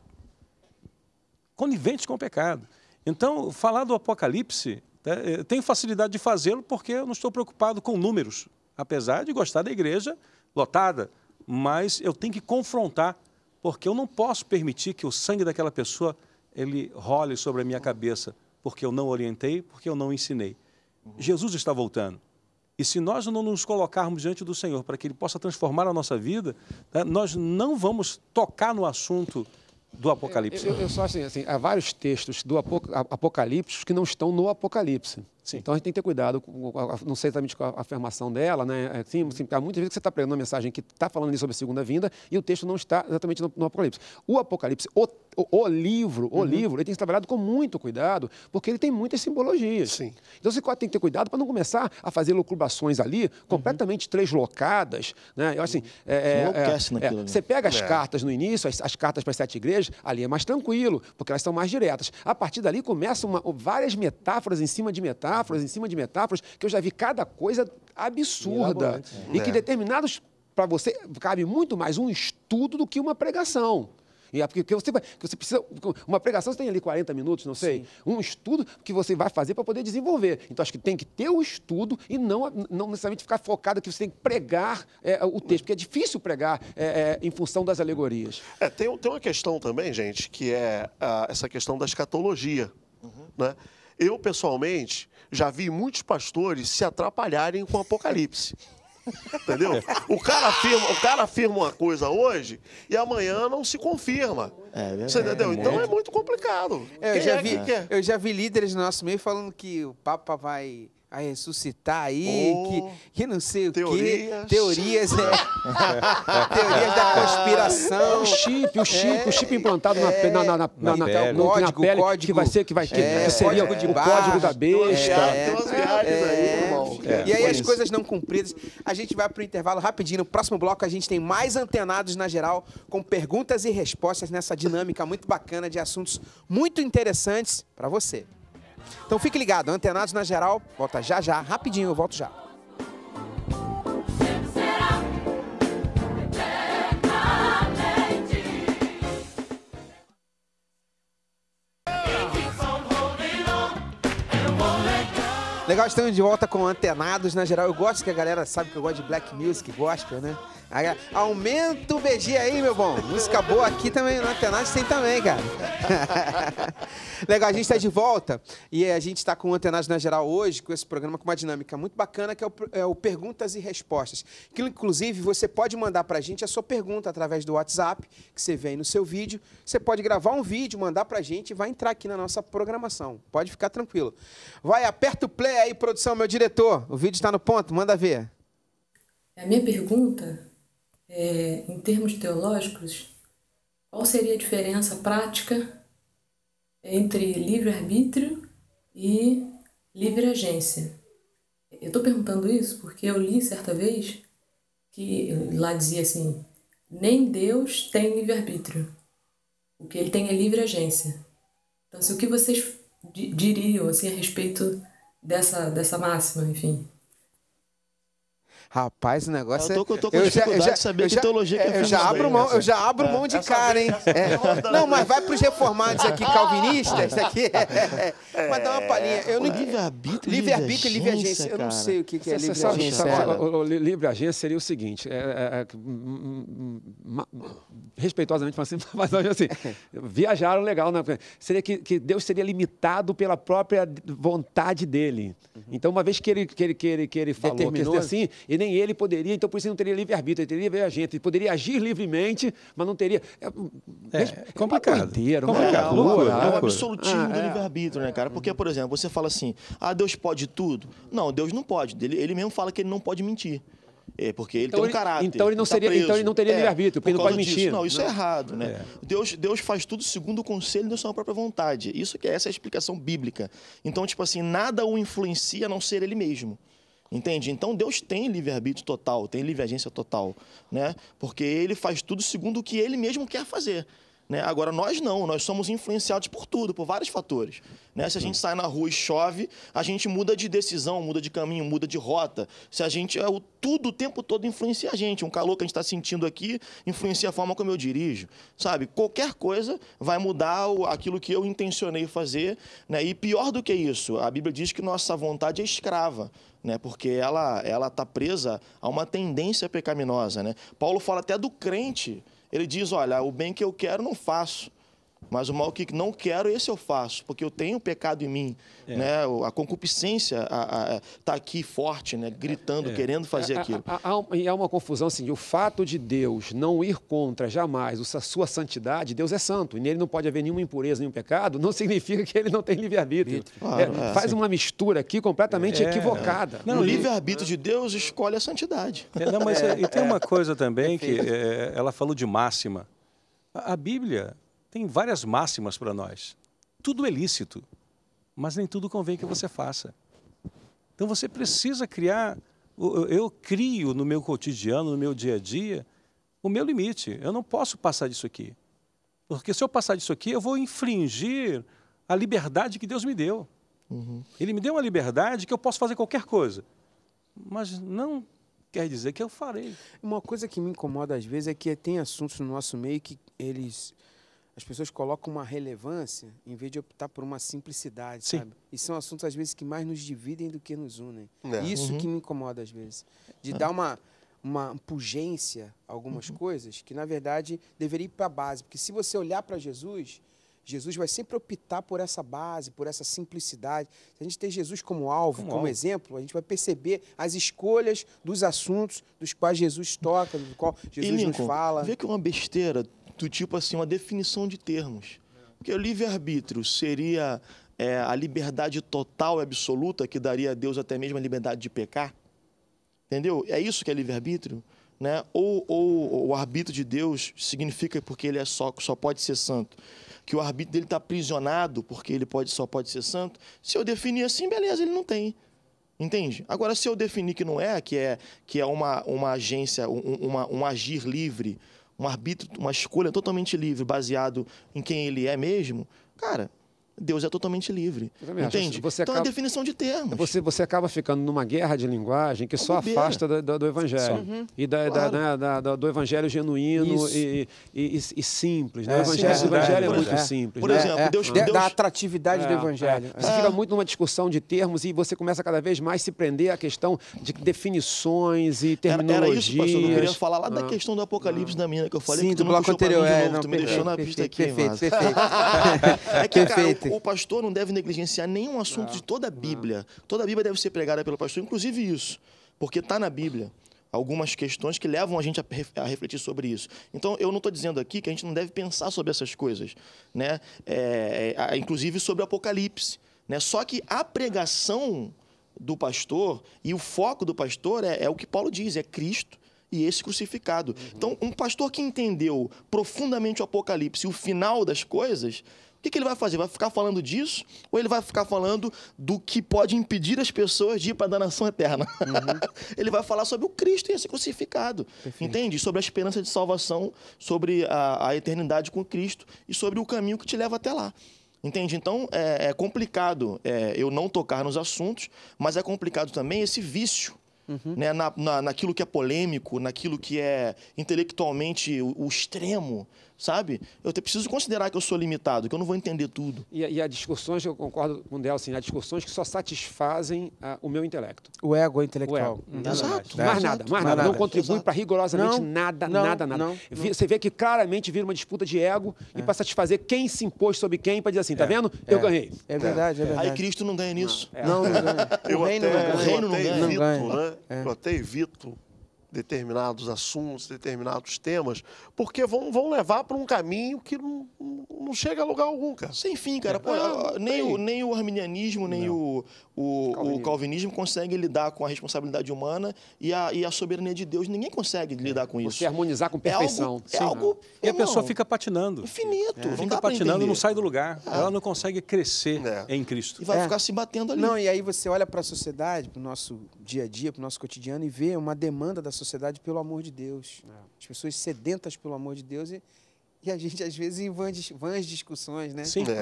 Coniventes com o pecado. Então, falar do Apocalipse, né, eu tenho facilidade de fazê-lo porque eu não estou preocupado com números, apesar de gostar da igreja lotada, mas eu tenho que confrontar, porque eu não posso permitir que o sangue daquela pessoa ele role sobre a minha cabeça, porque eu não orientei, porque eu não ensinei. Jesus está voltando. E se nós não nos colocarmos diante do Senhor para que Ele possa transformar a nossa vida, né, nós não vamos tocar no assunto do Apocalipse. Eu, eu, eu só assim, assim, há vários textos do Apocalipse que não estão no Apocalipse. Sim. Então a gente tem que ter cuidado, com, não sei exatamente qual a afirmação dela, né? Assim, assim, há muitas vezes que você está pregando uma mensagem que está falando sobre a segunda vinda e o texto não está exatamente no, no Apocalipse. O Apocalipse, o, o, o livro, o uhum. livro, ele tem que ser trabalhado com muito cuidado, porque ele tem muitas simbologias. Sim. Então você tem que ter cuidado para não começar a fazer locubrações ali uhum. completamente uhum. Né? Eu, assim, uhum. é, é, é, é naquilo, é, Você pega as cartas no início, as, as, cartas para as sete igrejas, ali é mais tranquilo, porque elas são mais diretas. A partir dali começam uma, várias metáforas em cima de metáforas metáforas em cima de metáforas, que eu já vi cada coisa absurda. E, né? e que é. determinados, para você, cabe muito mais um estudo do que uma pregação. E é porque você, você precisa. Uma pregação você tem ali 40 minutos, não sei. Sim. Um estudo que você vai fazer para poder desenvolver. Então, acho que tem que ter o estudo e não, não necessariamente ficar focado que você tem que pregar é, o texto, porque é difícil pregar é, é em função das alegorias. É, tem, tem uma questão também, gente, que é a, ah, essa questão da escatologia. Uhum. Né? Eu, pessoalmente, já vi muitos pastores se atrapalharem com o Apocalipse. Entendeu? O cara, afirma, o cara afirma uma coisa hoje e amanhã não se confirma. É, Você entendeu? É, é então é muito complicado. É, eu já, é vi, eu já vi líderes no nosso meio falando que o Papa vai a ressuscitar aí, oh, que, que não sei teorias. o quê. Teorias. É, teorias da conspiração. É o chip, o chip, é, o chip implantado é, na, na, na, na, é. na, então, pele, no, código, na pele código, que vai ser, que vai que, é, que seria o código, barra, código da besta. É, é, aí, é. e aí as isso. coisas não cumpridas. A gente vai para o intervalo rapidinho. No próximo bloco a gente tem mais antenados na geral, com perguntas e respostas nessa dinâmica muito bacana de assuntos muito interessantes para você. Então fique ligado, antenados na geral, volta já já, rapidinho, eu volto já. Legal, estamos de volta com Antenados, na geral. Eu gosto que a galera sabe que eu gosto de black music, gospel, né? Aumenta o BG aí, meu bom. Música boa aqui também, na Antenate tem também, cara. Legal, a gente está de volta e a gente está com o Antenage na Geral hoje, com esse programa com uma dinâmica muito bacana, que é o, é o Perguntas e Respostas. Que, inclusive, você pode mandar para a gente a sua pergunta através do WhatsApp, que você vê aí no seu vídeo. Você pode gravar um vídeo, mandar para a gente e vai entrar aqui na nossa programação. Pode ficar tranquilo. Vai, aperta o play aí, produção, meu diretor. O vídeo está no ponto, manda ver. É a minha pergunta é, em termos teológicos, qual seria a diferença prática entre livre-arbítrio e livre-agência? Eu estou perguntando isso porque eu li certa vez que lá dizia assim: nem Deus tem livre-arbítrio. O que ele tem é livre-agência. Então, se o que vocês diriam assim, a respeito dessa, dessa máxima, enfim? Rapaz, o negócio é. Eu tô, eu tô com eu dificuldade já, de saber que teologia que é eu, já abro bem, mão, eu já abro é. mão de é cara, hein? Não, mas vai para os reformados aqui, calvinistas, aqui. Mas dá uma palhinha. Eu não... Livre-arbítrio. livre e livre-agência. Eu não sei o que, é livre-agência. Livre-agência seria o seguinte: respeitosamente, mas assim, assim, viajaram legal. Né? Seria que, que Deus seria limitado pela própria vontade dele. Uhum. Então, uma vez que ele, que ele, que ele, que ele falou que assim, ele nem ele poderia, então por isso ele não teria livre-arbítrio, ele teria livre-agente, ele poderia agir livremente, mas não teria... É, é, é complicado. Inteiro, é complicado. Né? Loucura, é, um absolutismo ah, do é. livre-arbítrio, né, cara? Porque, por exemplo, você fala assim, ah, Deus pode tudo. Não, Deus não pode. Ele, ele mesmo fala que ele não pode mentir. É, porque ele então tem um caráter. Então ele não, tá seria, então ele não teria é, livre-arbítrio, porque por ele não pode disso. mentir. Não, isso não. é né? errado, né? É. Deus, Deus faz tudo segundo o conselho da sua própria vontade. Isso que é essa é a explicação bíblica. Então, tipo assim, nada o influencia a não ser ele mesmo. Entende? Então Deus tem livre-arbítrio total, tem livre-agência total, né? Porque ele faz tudo segundo o que ele mesmo quer fazer. Né? Agora, nós não, nós somos influenciados por tudo, por vários fatores. Né? Se a gente sai na rua e chove, a gente muda de decisão, muda de caminho, muda de rota. Se a gente. É, o, tudo o tempo todo influencia a gente. Um calor que a gente está sentindo aqui influencia a forma como eu dirijo. Sabe? Qualquer coisa vai mudar o, aquilo que eu intencionei fazer. Né? E pior do que isso, a Bíblia diz que nossa vontade é escrava. Né? porque ela ela está presa a uma tendência pecaminosa. Né? Paulo fala até do crente ele diz: olha, o bem que eu quero não faço, mas o mal que não quero, esse eu faço, porque eu tenho pecado em mim. É. Né? A concupiscência está aqui forte, né? gritando, é. querendo fazer é, aquilo. E há, há, uma confusão assim: o fato de Deus não ir contra jamais a sua santidade, Deus é santo, e nele não pode haver nenhuma impureza, nenhum pecado, não significa que ele não tem livre-arbítrio. Claro, é, é faz uma mistura aqui completamente é. equivocada. Não, o livre-arbítrio de Deus escolhe a santidade. não, mas e tem uma coisa também que ela falou de máxima. A Bíblia tem várias máximas para nós. Tudo é lícito, mas nem tudo convém que você faça. Então você precisa criar. Eu crio no meu cotidiano, no meu dia a dia, o meu limite. Eu não posso passar disso aqui. Porque se eu passar disso aqui, eu vou infringir a liberdade que Deus me deu. Uhum. Ele me deu uma liberdade que eu posso fazer qualquer coisa. Mas não quer dizer que eu farei. Uma coisa que me incomoda às vezes é que tem assuntos no nosso meio que eles as pessoas colocam uma relevância em vez de optar por uma simplicidade, Sim. sabe? E são assuntos, às vezes, que mais nos dividem do que nos unem. É. Isso uhum. que me incomoda, às vezes. De é. dar uma, uma pungência a algumas uhum. coisas que, na verdade, deveria ir para a base. Porque se você olhar para Jesus, Jesus vai sempre optar por essa base, por essa simplicidade. Se a gente tem Jesus como alvo, como, como alvo. exemplo, a gente vai perceber as escolhas dos assuntos dos quais Jesus toca, do qual Jesus e, Lincoln, nos fala. Vê que é uma besteira do tipo assim, uma definição de termos. Porque o livre-arbítrio seria é, a liberdade total e absoluta que daria a Deus até mesmo a liberdade de pecar? Entendeu? É isso que é livre-arbítrio? Né? Ou, ou, ou, o arbítrio de Deus significa porque ele é só, só pode ser santo que o arbítrio dele está aprisionado porque ele pode, só pode ser santo, se eu definir assim, beleza, ele não tem. Entende? Agora, se eu definir que não é, que é, que é uma, uma agência, um, uma, um agir livre, um arbítrio, uma escolha totalmente livre, baseado em quem ele é mesmo, cara, Deus é totalmente livre. Entende? Assim. Você então é acaba... é definição de termos. É você, você acaba ficando numa guerra de linguagem que é só Bobeira. afasta da, da, do evangelho. Uhum. E da, claro. Né, da, né, da, do evangelho genuíno e, e, e, e, simples. Né? É, o evangelho, sim, é, evangelho é, é muito é. simples. Por né? exemplo, Deus, Deus, Da atratividade do evangelho. Você fica muito numa discussão de termos e você começa cada vez mais se prender à questão de definições e terminologias. Era, era isso, pastor. Eu queria falar lá da ah. questão do Apocalipse da mina que eu falei. Sim, que do bloco anterior. Novo, não, tu me deixou na pista aqui, Perfeito, perfeito. É que, cara, o pastor não deve negligenciar nenhum assunto não, de toda a Bíblia. Não. Toda a Bíblia deve ser pregada pelo pastor, inclusive isso, porque está na Bíblia algumas questões que levam a gente a refletir sobre isso. Então, eu não estou dizendo aqui que a gente não deve pensar sobre essas coisas, né? É, é inclusive sobre o Apocalipse. Né? Só que a pregação do pastor e o foco do pastor é, é o que Paulo diz, é Cristo e esse crucificado. Uhum. Então, um pastor que entendeu profundamente o Apocalipse e o final das coisas que, que ele vai fazer? Vai ficar falando disso ou ele vai ficar falando do que pode impedir as pessoas de ir para a danação eterna? Uhum. ele vai falar sobre o Cristo e esse é crucificado, Perfeito. entende? Sobre a esperança de salvação, sobre a, a eternidade com Cristo e sobre o caminho que te leva até lá. Entende? Então é, é complicado é, eu não tocar nos assuntos, mas é complicado também esse vício. Uhum. Né, na, na, naquilo que é polêmico, naquilo que é intelectualmente o, o extremo, sabe? Eu preciso considerar que eu sou limitado, que eu não vou entender tudo. E, e há discussões, eu concordo com o Del, assim, há discussões que só satisfazem a, ah, o meu intelecto. O ego intelectual. O ego. Hum. Exato. Mais nada, mais nada. Não contribui para rigorosamente não, nada, não, nada, nada, não, Você vê que claramente vira uma disputa de ego é. e para satisfazer quem se impôs sobre quem, para dizer assim, tá é. vendo? Eu é. ganhei. É verdade, é, é verdade. Aí Cristo não ganha nisso. Não, não ganha. Eu o reino até, não ganha. O reino não né? ganha. Eu até evito determinados assuntos, determinados temas, porque vão, vão levar para um caminho que não, não chega a lugar algum, cara. Sem fim, cara. É. Pô, é, nem, o, nem o arminianismo, nem o, o, calvinismo. o calvinismo consegue lidar com a responsabilidade humana e a, e a soberania de Deus. Ninguém consegue é. lidar com isso. Você harmonizar com é perfeição. É algo... É algo e a pessoa fica patinando. Infinito. É. Fica tá patinando, não sai do lugar. Ela não consegue crescer em Cristo. E vai ficar se batendo ali. Não, e aí você olha para a sociedade, para o nosso dia a dia, para o nosso cotidiano e vê uma demanda da sociedade pelo amor de Deus. É. As pessoas sedentas pelo amor de Deus e, e a gente, às vezes, em vãs, vãs discussões, né? Sim. É.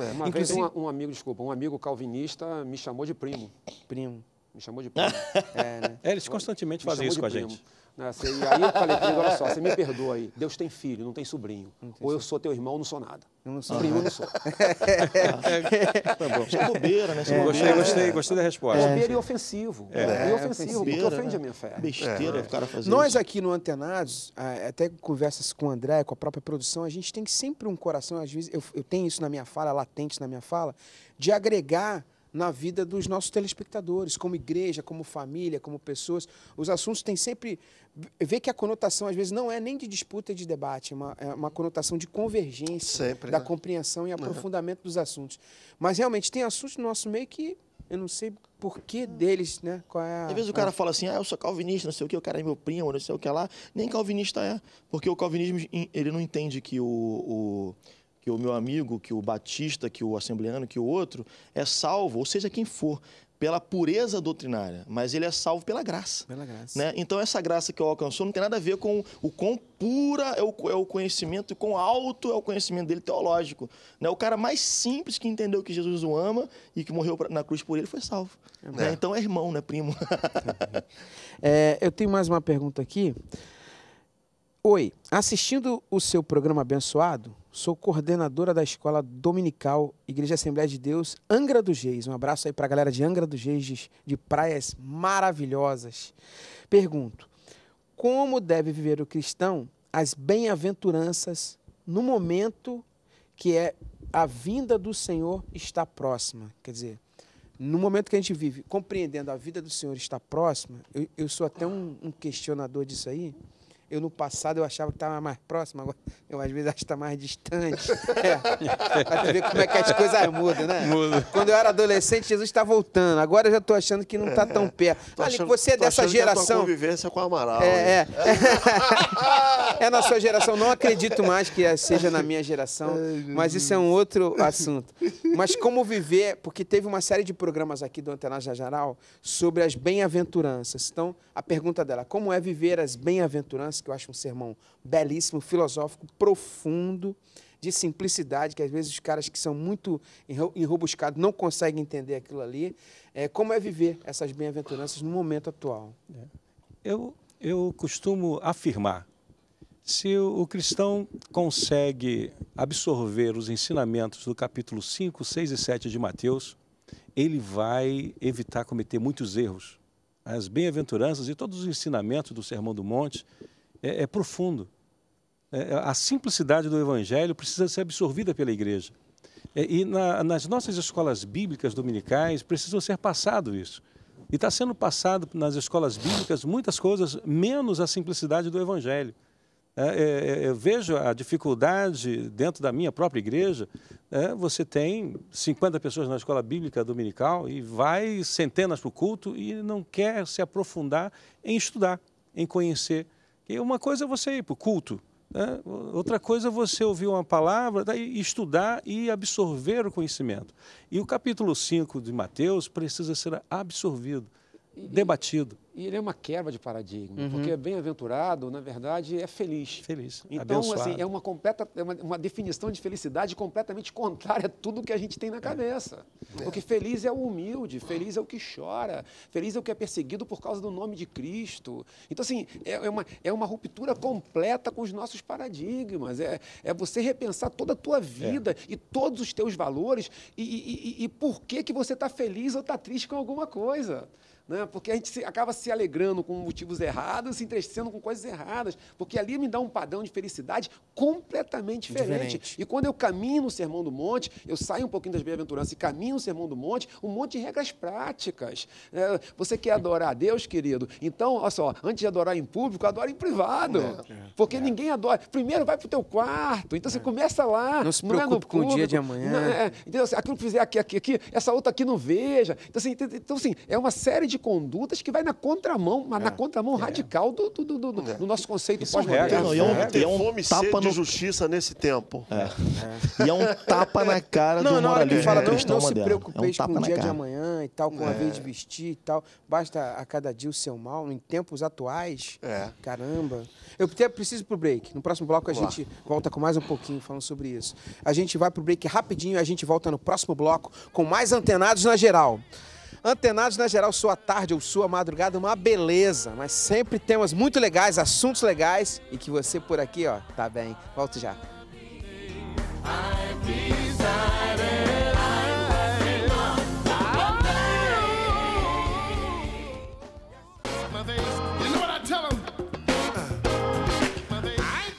é. é. Uma Inclusive... vez um, um amigo, desculpa, um amigo calvinista me chamou de primo. Primo. Me chamou de primo. é, né? É, eles constantemente fazem isso com primo. a gente. Né? e aí eu falei, querido, olha só, você me perdoa aí. Deus tem filho, não tem sobrinho. Ou eu sou teu irmão, não sou nada. Eu não sou. Sobrinho, eu não sou. tá bom. Né? é bobeira, né? É, gostei, gostei, gostei da resposta. É. Bobeira e ofensivo. É, é. e ofensivo, porque ofende né? a minha fé. Besteira é. o cara fazer Nós aqui no Antenados, até conversas com o André, com a própria produção, a gente tem sempre um coração, às vezes, eu, eu tenho isso na minha fala, latente na minha fala, de agregar na vida dos nossos telespectadores, como igreja, como família, como pessoas. Os assuntos têm sempre. Vê que a conotação, às vezes, não é nem de disputa e de debate, é uma, é uma conotação de convergência sempre, da né? compreensão e uhum. aprofundamento dos assuntos. Mas realmente tem assuntos no nosso meio que eu não sei por que deles, né? Qual é a... Às vezes o cara fala assim, ah, eu sou calvinista, não sei o que, o cara é meu primo, não sei o que lá. Nem calvinista é, porque o calvinismo ele não entende que o, o que o meu amigo, que o batista, que o assembleano, que o outro, é salvo, ou seja, quem for, pela pureza doutrinária, mas ele é salvo pela graça. Pela graça. Né? Então, essa graça que eu alcançou não tem nada a ver com o quão pura é o, é o conhecimento e quão alto é o conhecimento dele teológico. Né? O cara mais simples que entendeu que Jesus o ama e que morreu na cruz por ele foi salvo. É. Né? Então, é irmão, né, primo? é, eu tenho mais uma pergunta aqui. Oi, assistindo o seu programa abençoado, Sou coordenadora da Escola Dominical Igreja Assembleia de Deus, Angra dos Reis. Um abraço aí para a galera de Angra dos Reis, de praias maravilhosas. Pergunto: como deve viver o cristão as bem-aventuranças no momento que é a vinda do Senhor está próxima? Quer dizer, no momento que a gente vive, compreendendo a vida do Senhor está próxima, eu, eu sou até um, um questionador disso aí eu no passado eu achava que estava mais próximo, agora eu às vezes acho que está mais distante. É. ver como é que as coisas mudam, né? Muda. Quando eu era adolescente, Jesus está voltando. Agora eu já estou achando que não está tão é. perto. Olha, você é dessa geração. Que é convivência com o Amaral. É, é. é na sua geração. Não acredito mais que seja na minha geração, mas isso é um outro assunto. Mas como viver, porque teve uma série de programas aqui do Antena Jajaral sobre as bem-aventuranças. Então, a pergunta dela, como é viver as bem-aventuranças? que eu acho um sermão belíssimo, filosófico, profundo, de simplicidade, que às vezes os caras que são muito enrobuscados não conseguem entender aquilo ali. É, como é viver essas bem-aventuranças no momento atual? É. Eu, eu costumo afirmar, se o cristão consegue absorver os ensinamentos do capítulo 5, 6 e 7 de Mateus, ele vai evitar cometer muitos erros. As bem-aventuranças e todos os ensinamentos do Sermão do Monte é, é profundo. É, é, a simplicidade do Evangelho precisa ser absorvida pela igreja. É, e na, nas nossas escolas bíblicas dominicais precisa ser passado isso. E está sendo passado nas escolas bíblicas muitas coisas, menos a simplicidade do Evangelho. É, é, é eu vejo a dificuldade dentro da minha própria igreja. É, você tem 50 pessoas na escola bíblica dominical e vai centenas para o culto e não quer se aprofundar em estudar, em conhecer uma coisa é você ir para o culto, né? outra coisa é você ouvir uma palavra, daí estudar e absorver o conhecimento. E o capítulo 5 de Mateus precisa ser absorvido. E, debatido. E ele é uma quebra de paradigma, uhum. porque bem-aventurado, na verdade, é feliz. Feliz. Então, assim, Abençoado. assim, é uma completa, é uma, uma, definição de felicidade completamente contrária a tudo que a gente tem na é. cabeça. É. Porque feliz é o humilde, feliz é o que chora, feliz é o que é perseguido por causa do nome de Cristo. Então, assim, é, é uma, é uma ruptura completa com os nossos paradigmas. É, é você repensar toda a tua é. vida e todos os teus valores e, e, e, e por que, que você está feliz ou está triste com alguma coisa. Né? Porque a gente se, acaba se alegrando com motivos errados, se entristecendo com coisas erradas, porque ali me dá um padrão de felicidade completamente é diferente. diferente. E quando eu caminho no Sermão do Monte, eu saio um pouquinho das bem-aventuranças e caminho no Sermão do Monte, um monte de regras práticas. É, você quer adorar a Deus, querido? Então, olha só, antes de adorar em público, adora em privado. É. Porque é. ninguém adora. Primeiro vai para o teu quarto, então você é. começa lá. Não se preocupe não é com o dia de amanhã. Não, então, aquilo que fizer aqui, aqui, aqui, essa outra aqui não veja. Então, assim, então, assim é uma série de de condutas que vai na contramão, mas é. na contramão é. radical do, do, do, do, do é. nosso conceito pós-moderno. É, é, é, é um né? é fome tapa no... de justiça nesse tempo. E é um tapa na cara não, do moralismo fala, cristão não, não se preocupe é um com o dia cara. de amanhã e tal, com a vez de vestir e tal. Basta a cada dia o seu mal. Em tempos atuais, caramba. Eu preciso ir pro break. No próximo bloco a gente volta com mais um pouquinho falando sobre isso. A gente vai pro break rapidinho e a gente volta no próximo bloco com mais antenados na geral. Antenados na né, geral, sua tarde ou sua madrugada, uma beleza, mas sempre temas muito legais, assuntos legais e que você por aqui, ó, tá bem. Volto já.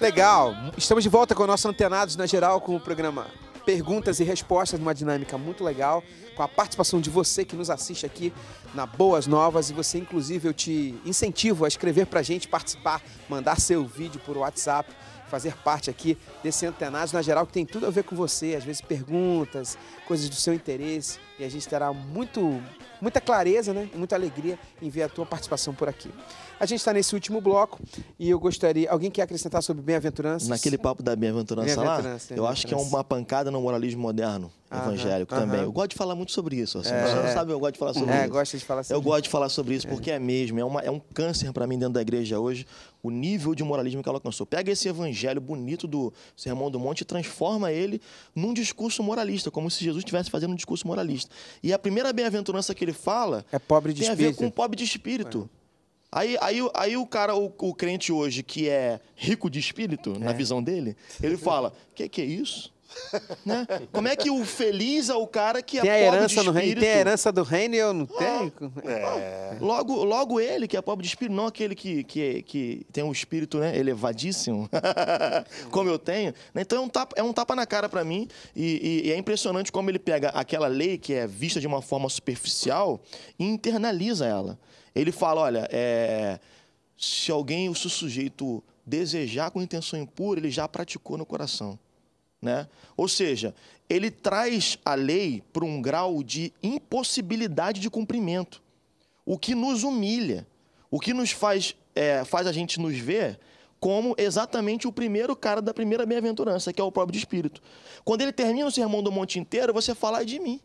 Legal, estamos de volta com o nosso Antenados na né, Geral com o programa perguntas e respostas numa dinâmica muito legal, com a participação de você que nos assiste aqui na Boas Novas. E você, inclusive, eu te incentivo a escrever para a gente, participar, mandar seu vídeo por WhatsApp, fazer parte aqui desse antenado na Geral, que tem tudo a ver com você, às vezes perguntas, coisas do seu interesse. E a gente terá muito, muita clareza, né? muita alegria em ver a tua participação por aqui. A gente está nesse último bloco e eu gostaria. Alguém quer acrescentar sobre bem-aventurança? Naquele papo da bem-aventurança bem lá, bem eu acho que é uma pancada no moralismo moderno ah, evangélico tá. também. Eu gosto de falar muito sobre isso. Assim, é. Você não sabe, eu gosto de falar sobre é, isso. Gosta de falar sobre eu isso. gosto de falar sobre isso é. porque é, é mesmo. É, uma, é um câncer para mim dentro da igreja hoje, o nível de moralismo que ela alcançou. Pega esse evangelho bonito do Sermão do Monte e transforma ele num discurso moralista, como se Jesus estivesse fazendo um discurso moralista. E a primeira bem-aventurança que ele fala é pobre de tem espírito. a ver com pobre de espírito. É. Aí, aí, aí o cara, o, o crente hoje, que é rico de espírito, é. na visão dele, ele fala: que que é isso? Né? Como é que o feliz é o cara que é tem é pobre herança de espírito? No reino, tem a herança do reino e eu não ah, tenho? é. logo, logo ele que é pobre de espírito, não aquele que, que, que tem um espírito né, elevadíssimo, como eu tenho. Né? Então é um tapa, é um tapa na cara para mim e, e, e, é impressionante como ele pega aquela lei que é vista de uma forma superficial e internaliza ela. Ele fala: olha, é, se alguém, o sujeito, desejar com intenção impura, ele já praticou no coração. Né? Ou seja, ele traz a lei para um grau de impossibilidade de cumprimento, o que nos humilha, o que nos faz, é, faz a gente nos ver como exatamente o primeiro cara da primeira bem-aventurança, que é o próprio de espírito. Quando ele termina o sermão do monte inteiro, você fala de mim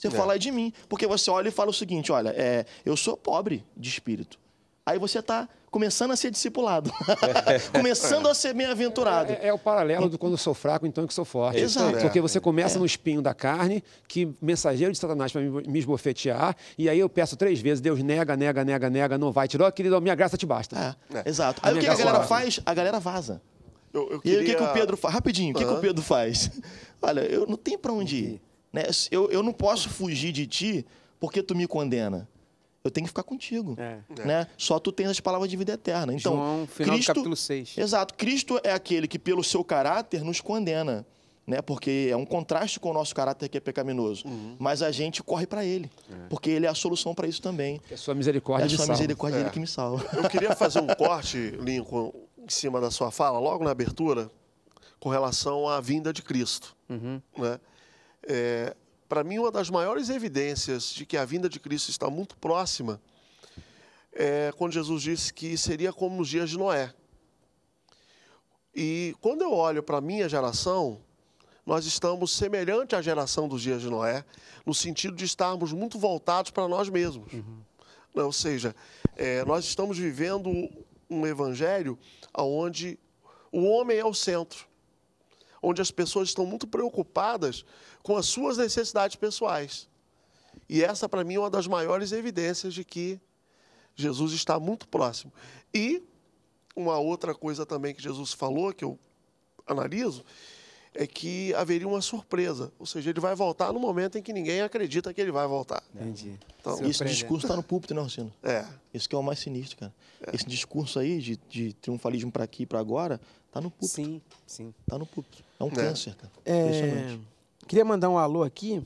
você é. falar de mim. Porque você olha e fala o seguinte: olha, é, eu sou pobre de espírito. Aí você está começando a ser discipulado, começando a ser bem-aventurado. É, é, é, o paralelo do quando eu sou fraco, então é que sou forte. Exato. É. Porque você é. começa é. no espinho da carne, que mensageiro de Satanás para me esbofetear, e aí eu peço três vezes, Deus nega, nega, nega, nega, não vai, tirou, querido, minha graça te basta. É, exato. Aí o que a galera faz? A galera vaza. Eu, eu queria... E aí o que, que o Pedro faz? Rapidinho, o uhum. que, que o Pedro faz? Olha, eu não tenho para onde ir. Né? Eu, eu não posso fugir de ti porque tu me condena. Eu tenho que ficar contigo. É. é. Né? Só tu tens as palavras de vida eterna. Então, João, final Cristo, capítulo 6. Exato. Cristo é aquele que, pelo seu caráter, nos condena. Né? Porque é um contraste com o nosso caráter que é pecaminoso. Uhum. Mas a gente corre para ele, é. porque ele é a solução para isso também. É a sua misericórdia. É a sua salva. misericórdia é. ele que me salva. Eu queria fazer um corte, Lincoln, em cima da sua fala, logo na abertura, com relação à vinda de Cristo, uhum. né? É, Para mim, uma das maiores evidências de que a vinda de Cristo está muito próxima é quando Jesus disse que seria como nos dias de Noé. E quando eu olho para a minha geração, nós estamos semelhante à geração dos dias de Noé, no sentido de estarmos muito voltados para nós mesmos. Uhum. Né, ou seja, é, nós estamos vivendo um evangelho onde o homem é o centro onde as pessoas estão muito preocupadas com as suas necessidades pessoais. E essa, para mim, é uma das maiores evidências de que Jesus está muito próximo. E uma outra coisa também que Jesus falou, que eu analiso, é que haveria uma surpresa. Ou seja, ele vai voltar no momento em que ninguém acredita que ele vai voltar. Entendi. Então, esse discurso está no púlpito, né, Orsino? É. Isso que é o mais sinistro, cara. É. Esse discurso aí de, de triunfalismo para aqui e para agora Tá no púlpito. Sim, sim. Tá no púlpito. É um é. câncer, cara. É... Queria mandar um alô aqui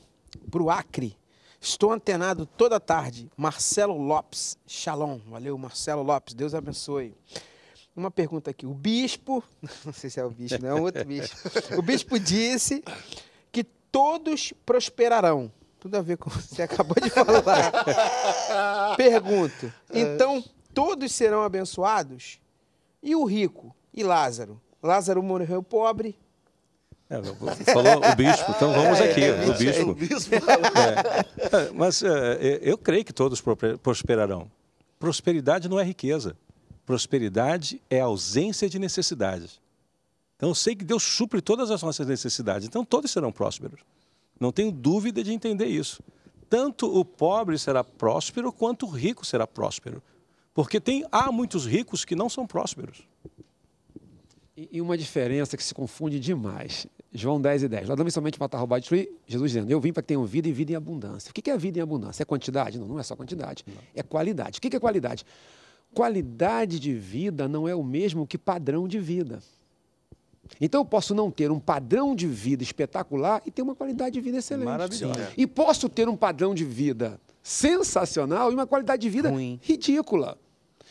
pro Acre. Estou antenado toda tarde. Marcelo Lopes. Shalom. Valeu, Marcelo Lopes. Deus abençoe. Uma pergunta aqui. O bispo, não sei se é o bispo, não né? é outro bispo. O bispo disse que todos prosperarão. Tudo a ver com o que você acabou de falar. Pergunto. É. Então, todos serão abençoados? E o rico? e Lázaro. Lázaro morreu pobre. É, falou o bispo, então vamos é, aqui, é, é, é, o bispo. Mas é, eu creio que todos prosperarão. Prosperidade não é riqueza. Prosperidade é ausência de necessidades. Então eu sei que Deus supre todas as nossas necessidades, então todos serão prósperos. Não tenho dúvida de entender isso. Tanto o pobre será próspero quanto o rico será próspero. Porque tem, há muitos ricos que não são prósperos. E uma diferença que se confunde demais. João 10 e 10. Lá também somente para roubar e destruir. Jesus dizendo, eu vim para que tenham vida e vida em abundância. O que é vida em abundância? É quantidade? Não, não é só quantidade. Não. É qualidade. O que é qualidade? Qualidade de vida não é o mesmo que padrão de vida. Então eu posso não ter um padrão de vida espetacular e ter uma qualidade de vida excelente. Maravilhosa. E posso ter um padrão de vida sensacional e uma qualidade de vida Ruim. ridícula.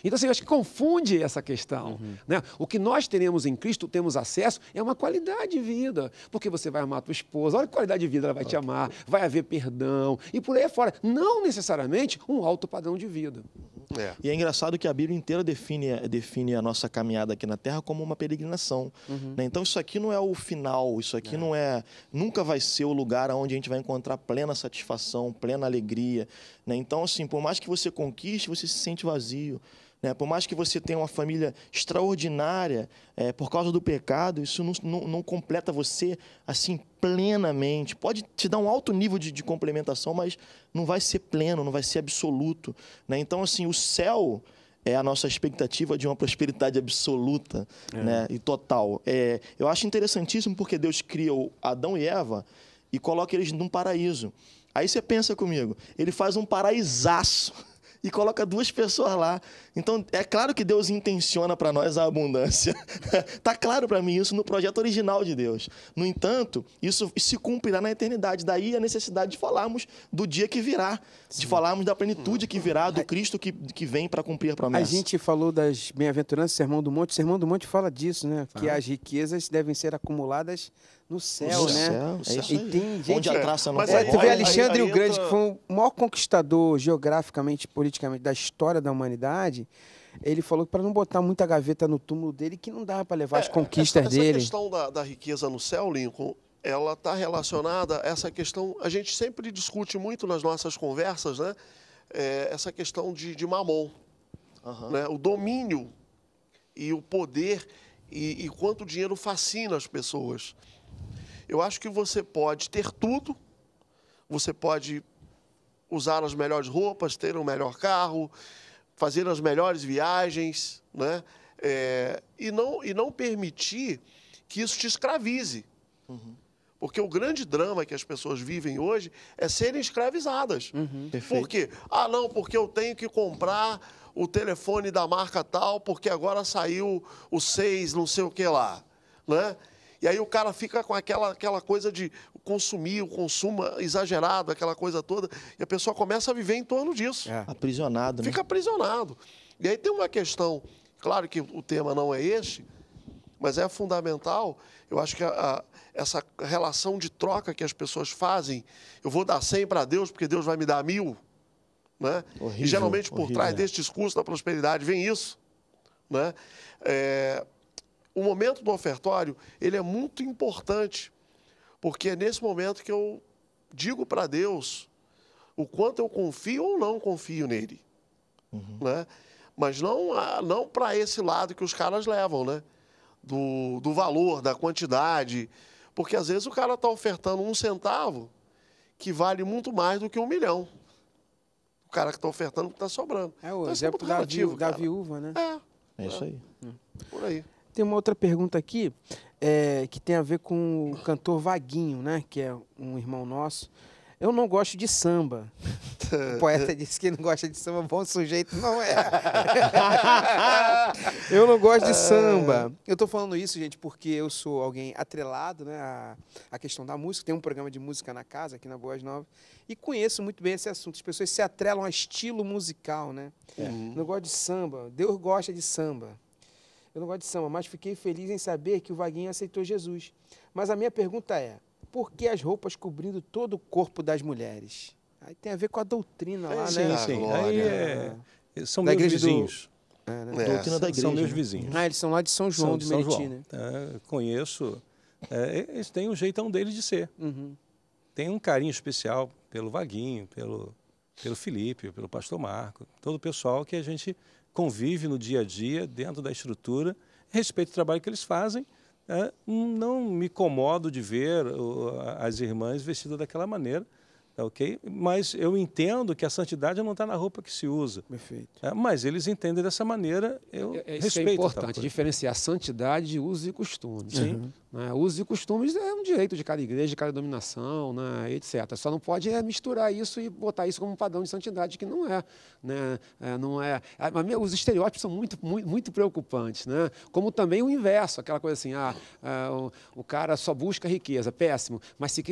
Então, assim, eu acho que confunde essa questão. Uhum. Né? O que nós teremos em Cristo, temos acesso, é uma qualidade de vida. Porque você vai amar a tua esposa, olha que qualidade de vida ela vai okay. te amar, vai haver perdão e por aí fora. Não necessariamente um alto padrão de vida. É. E é engraçado que a Bíblia inteira define, define a nossa caminhada aqui na Terra como uma peregrinação. Uhum. Né? Então isso aqui não é o final, isso aqui é. não é, nunca vai ser o lugar onde a gente vai encontrar plena satisfação, plena alegria. Né? Então, assim, por mais que você conquiste, você se sente vazio. Né? Por mais que você tenha uma família extraordinária, é, por causa do pecado, isso não, não, não, completa você assim plenamente. Pode te dar um alto nível de, de complementação, mas não vai ser pleno, não vai ser absoluto. Né? Então, assim, o céu é a nossa expectativa de uma prosperidade absoluta é. né, e total. É, eu acho interessantíssimo porque Deus criou Adão e Eva e coloca eles num paraíso. Aí você pensa comigo, ele faz um paraísaço e coloca duas pessoas lá. Então, é claro que Deus intenciona para nós a abundância. tá claro para mim isso no projeto original de Deus. No entanto, isso se cumprirá na eternidade. Daí a necessidade de falarmos do dia que virá, Sim. de falarmos da plenitude hum. que virá, do Cristo que, que vem para cumprir a promessa. A gente falou das bem-aventuranças, Sermão do Monte. O Sermão do Monte fala disso, né? Que as riquezas devem ser acumuladas no céu, no né? Céu, é céu. E tem gente. Onde a traça é. não é, Tu vê Alexandre aí, aí, o Grande, que foi o maior conquistador geograficamente politicamente da história da humanidade. Ele falou para não botar muita gaveta no túmulo dele, que não dava para levar é, as conquistas essa, dele. Essa questão da, da riqueza no céu, Lincoln, ela está relacionada a essa questão. A gente sempre discute muito nas nossas conversas, né? É, essa questão de, de mamon. Uhum. Né? O domínio e o poder e, e quanto o dinheiro fascina as pessoas. Eu acho que você pode ter tudo, você pode usar as melhores roupas, ter o um melhor carro, fazer as melhores viagens, né? É, e, não, e não permitir que isso te escravize. Uhum. Porque o grande drama que as pessoas vivem hoje é serem escravizadas. Uhum. Por quê? Ah, não, porque eu tenho que comprar o telefone da marca tal, porque agora saiu o 6, não sei o que lá. Né? E aí o cara fica com aquela, aquela coisa de consumir, o consumo exagerado, aquela coisa toda, e a pessoa começa a viver em torno disso. É. Aprisionado, né? Fica aprisionado. E aí tem uma questão, claro que o tema não é este, mas é fundamental. Eu acho que a, a, essa relação de troca que as pessoas fazem, eu vou dar 100 para Deus porque Deus vai me dar mil, né? Horrível, e geralmente por horrível, trás desse discurso da prosperidade vem isso, né? É, o momento do ofertório ele é muito importante, porque é nesse momento que eu digo para Deus o quanto eu confio ou não confio nele. Uhum. Né? Mas não, não para esse lado que os caras levam, né? Do, do valor, da quantidade. Porque às vezes o cara está ofertando um centavo que vale muito mais do que um milhão. O cara que está ofertando que está sobrando. É o então, é exemplo é da, viúva, da, viúva, né? É. É isso é. aí. É. Por aí. Tem uma outra pergunta aqui é, que tem a ver com o cantor Vaguinho, né? Que é um irmão nosso. Eu não gosto de samba. O poeta disse que não gosta de samba, bom sujeito não é. eu não gosto de samba. É. Eu estou falando isso, gente, porque eu sou alguém atrelado né, à, à questão da música. Tem um programa de música na casa, aqui na Boas Novas, e conheço muito bem esse assunto. As pessoas se atrelam a estilo musical, né? É. Não gosto de samba. Deus gosta de samba eu não gosto de samba, mas fiquei feliz em saber que o Vaguinho aceitou Jesus. Mas a minha pergunta é, por que as roupas cobrindo todo o corpo das mulheres? Aí tem a ver com a doutrina é, lá, sim, né? Sim, sim. Aí é, é, são meus vizinhos. Do... É, né? é, doutrina da igreja. São meus vizinhos. Ah, eles são lá de São João, são de, de Meriti, né? É, conheço. É, eles têm o um jeitão deles de ser. Uhum. Tem um carinho especial pelo Vaguinho, pelo, pelo Felipe, pelo Pastor Marco, todo o pessoal que a gente convive no dia a dia, dentro da estrutura, respeito o trabalho que eles fazem. Né? não me incomodo de ver as irmãs vestidas daquela maneira. Tá ok? Mas eu entendo que a santidade não está na roupa que se usa. Perfeito. É, mas eles entendem dessa maneira, eu é, é isso É tá, importante diferenciar santidade, uso e costumes. Sim. Né? né? Uso e costumes é um direito de cada igreja, de cada dominação, né? etc. Só não pode é, misturar isso e botar isso como um padrão de santidade que não é, né? É, não é. é os estereótipos são muito, muito, muito, preocupantes, né? Como também o inverso, aquela coisa assim, ah, ah o, o, cara só busca riqueza, péssimo. Mas se,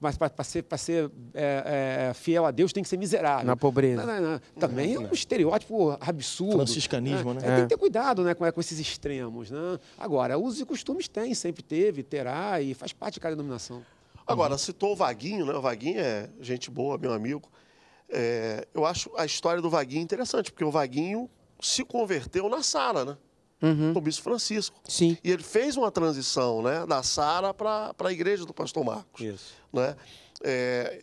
mas para ser, pra ser é, é, é, fiel a Deus tem que ser miserável. Na pobreza. Não, não, não. Também é um estereótipo absurdo. Franciscanismo, né? né? Tem que ter é. cuidado né, com, é, com esses extremos. Né? Agora, usos e costumes tem, sempre teve, terá e faz parte de cada denominação. Agora, uhum. citou o Vaguinho, né? O Vaguinho é gente boa, meu amigo. É, eu acho a história do Vaguinho interessante, porque o Vaguinho se converteu na Sara, né? Uhum. O bispo Francisco. Sim. E ele fez uma transição né, da Sara para a igreja do pastor Marcos. Isso. Né? É,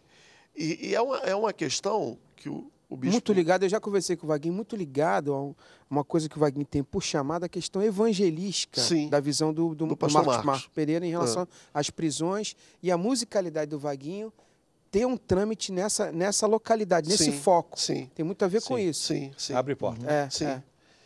e, e é, uma, é uma questão que o, o bispo... Muito ligado, eu já conversei com o Vaguinho, muito ligado a uma coisa que o Vaguinho tem por chamada a questão evangelística Sim, da visão do, do, do, do Marcos, Marcos. Marcos, Pereira em relação é. às prisões e a musicalidade do Vaguinho ter um trâmite nessa, nessa localidade, nesse sim, foco. Sim, tem muito a ver sim, com isso. Sim, sim. Abre porta. Uhum. É, sim, é.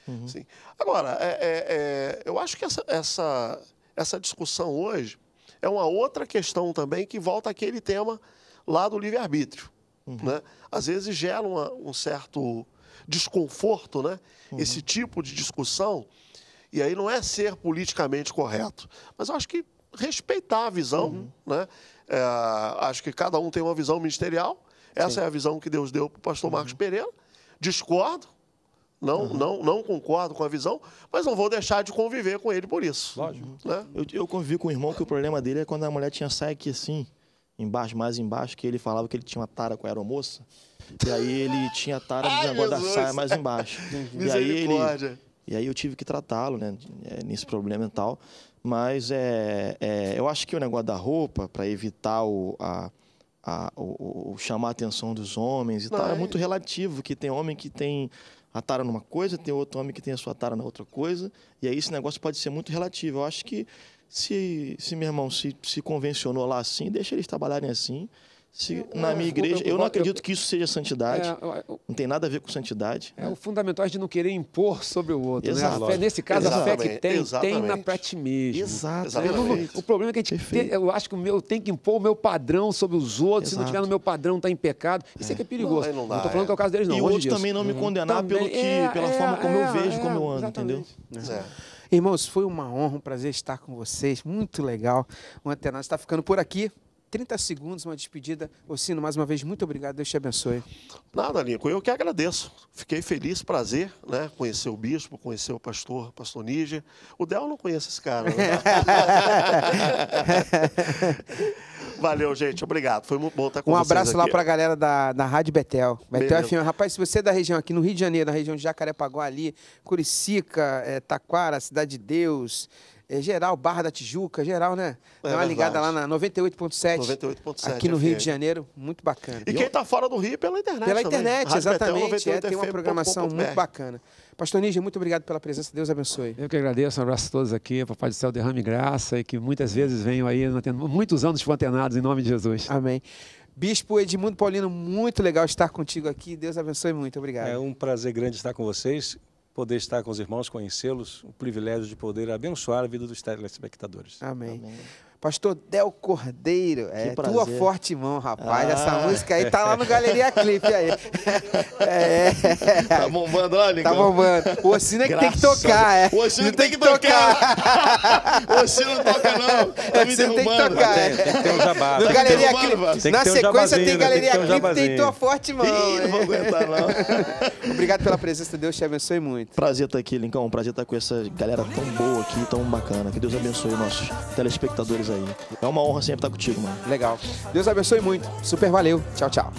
Uhum. uhum. sim. Agora, é, é, é, eu acho que essa, essa, essa discussão hoje é uma outra questão também que volta àquele tema lá do livre-arbítrio. Uhum. Né? Às vezes gera uma, um certo desconforto né? Uhum. esse tipo de discussão. E aí não é ser politicamente correto. Mas eu acho que respeitar a visão. Uhum. Né? É, acho que cada um tem uma visão ministerial. Essa Sim. é a visão que Deus deu para o pastor Marcos uhum. Pereira. Discordo, não, uhum. não, não concordo com a visão, mas não vou deixar de conviver com ele por isso. Lógico. Né? Eu, eu convivi com um irmão que o problema dele é quando a mulher tinha saia aqui assim embaixo, mais embaixo, que ele falava que ele tinha uma tara com a aeromoça. E aí ele tinha tara no negócio da saia mais embaixo. e aí ele, E aí eu tive que tratá-lo, né? É, nesse problema e tal. Mas é, é, eu acho que o negócio da roupa, para evitar o, a, a, o, o, chamar a atenção dos homens e tal, é, é muito relativo, que tem homem que tem a tara numa coisa, tem outro homem que tem a sua tara na outra coisa, e aí esse negócio pode ser muito relativo. Eu acho que se, se meu irmão se, se convencionou lá assim, deixa eles trabalharem assim. Se, é, é, eu, na minha igreja, eu não acredito que isso seja santidade. É, eu, eu, não tem nada a ver com santidade. É, é. O fundamental é de não querer impor sobre o outro. Né? Exato. Né? Fé, nesse caso, a fé que tem, Exatamente. tem na pra ti mesmo. Exato. o problema é que a gente tem, eu acho que o meu tem que impor o meu padrão sobre os outros. Exato. Se não tiver no meu padrão, está em pecado. Isso é que é, é. perigoso. Não, não estou falando que é o caso deles, não. E o outro também não me uhum. condenar também, pelo que, pela forma como eu vejo, como eu ando, entendeu? Irmãos, foi uma honra, um prazer estar com vocês. Muito legal. O Antenas está ficando por aqui. 30 segundos, uma despedida. Orsino, mais uma vez, muito obrigado. Deus te abençoe. Nada, Lincoln. Eu que agradeço. Fiquei feliz, prazer, né? Conhecer o bispo, conhecer o pastor, pastor Níger. O Del não conhece esse cara. Né? Valeu, gente. Obrigado. Foi muito bom estar com um vocês. Um abraço aqui. lá para a galera da, da Rádio Betel. Betel Beleza. FM. Rapaz, se você é da região aqui no Rio de Janeiro, na região de Jacarepaguá ali, Curicica, é, Taquara, Cidade de Deus. É geral, Barra da Tijuca, geral, né? É Dá uma ligada lá na 98.7. 98.7. Aqui no é Rio de Janeiro, muito bacana. E, e quem está fora do Rio é pela internet. Pela também. internet, exatamente. É, tem uma programação muito bacana. Pastor Níger, muito obrigado pela presença. Deus abençoe. Eu que agradeço. Um abraço a todos aqui. Papai do Céu, derrame graça e que muitas vezes venham aí, muitos anos antenados, em nome de Jesus. Amém. Bispo Edmundo Paulino, muito legal estar contigo aqui. Deus abençoe muito. Obrigado. É um prazer grande estar com vocês poder estar com os irmãos, conhecê-los, o privilégio de poder abençoar a vida dos telespectadores. Amém. Amém. Pastor Del Cordeiro, é tua forte mão, rapaz. Ah. Essa música aí tá lá no Galeria Clipe aí. É, Tá bombando, olha. Tá bombando. O Ossino é que tem que tocar, é. O Ossino tem, tem, que tocar. o Ossino não toca, não. Tá o me Tem que tocar. É. Tem, tem que ter um jabá. No tem Galeria Clipe. Na sequência tem Galeria tem um tem tua forte mão. Ih, não né? vou aguentar, não. Obrigado pela presença, Deus te abençoe muito. Prazer estar tá aqui, Lincão. Prazer estar tá com essa galera tão boa aqui, tão bacana. Que Deus abençoe nossos telespectadores aí. É uma honra sempre estar contigo, mano. Legal. Deus abençoe muito. Super valeu. Tchau, tchau.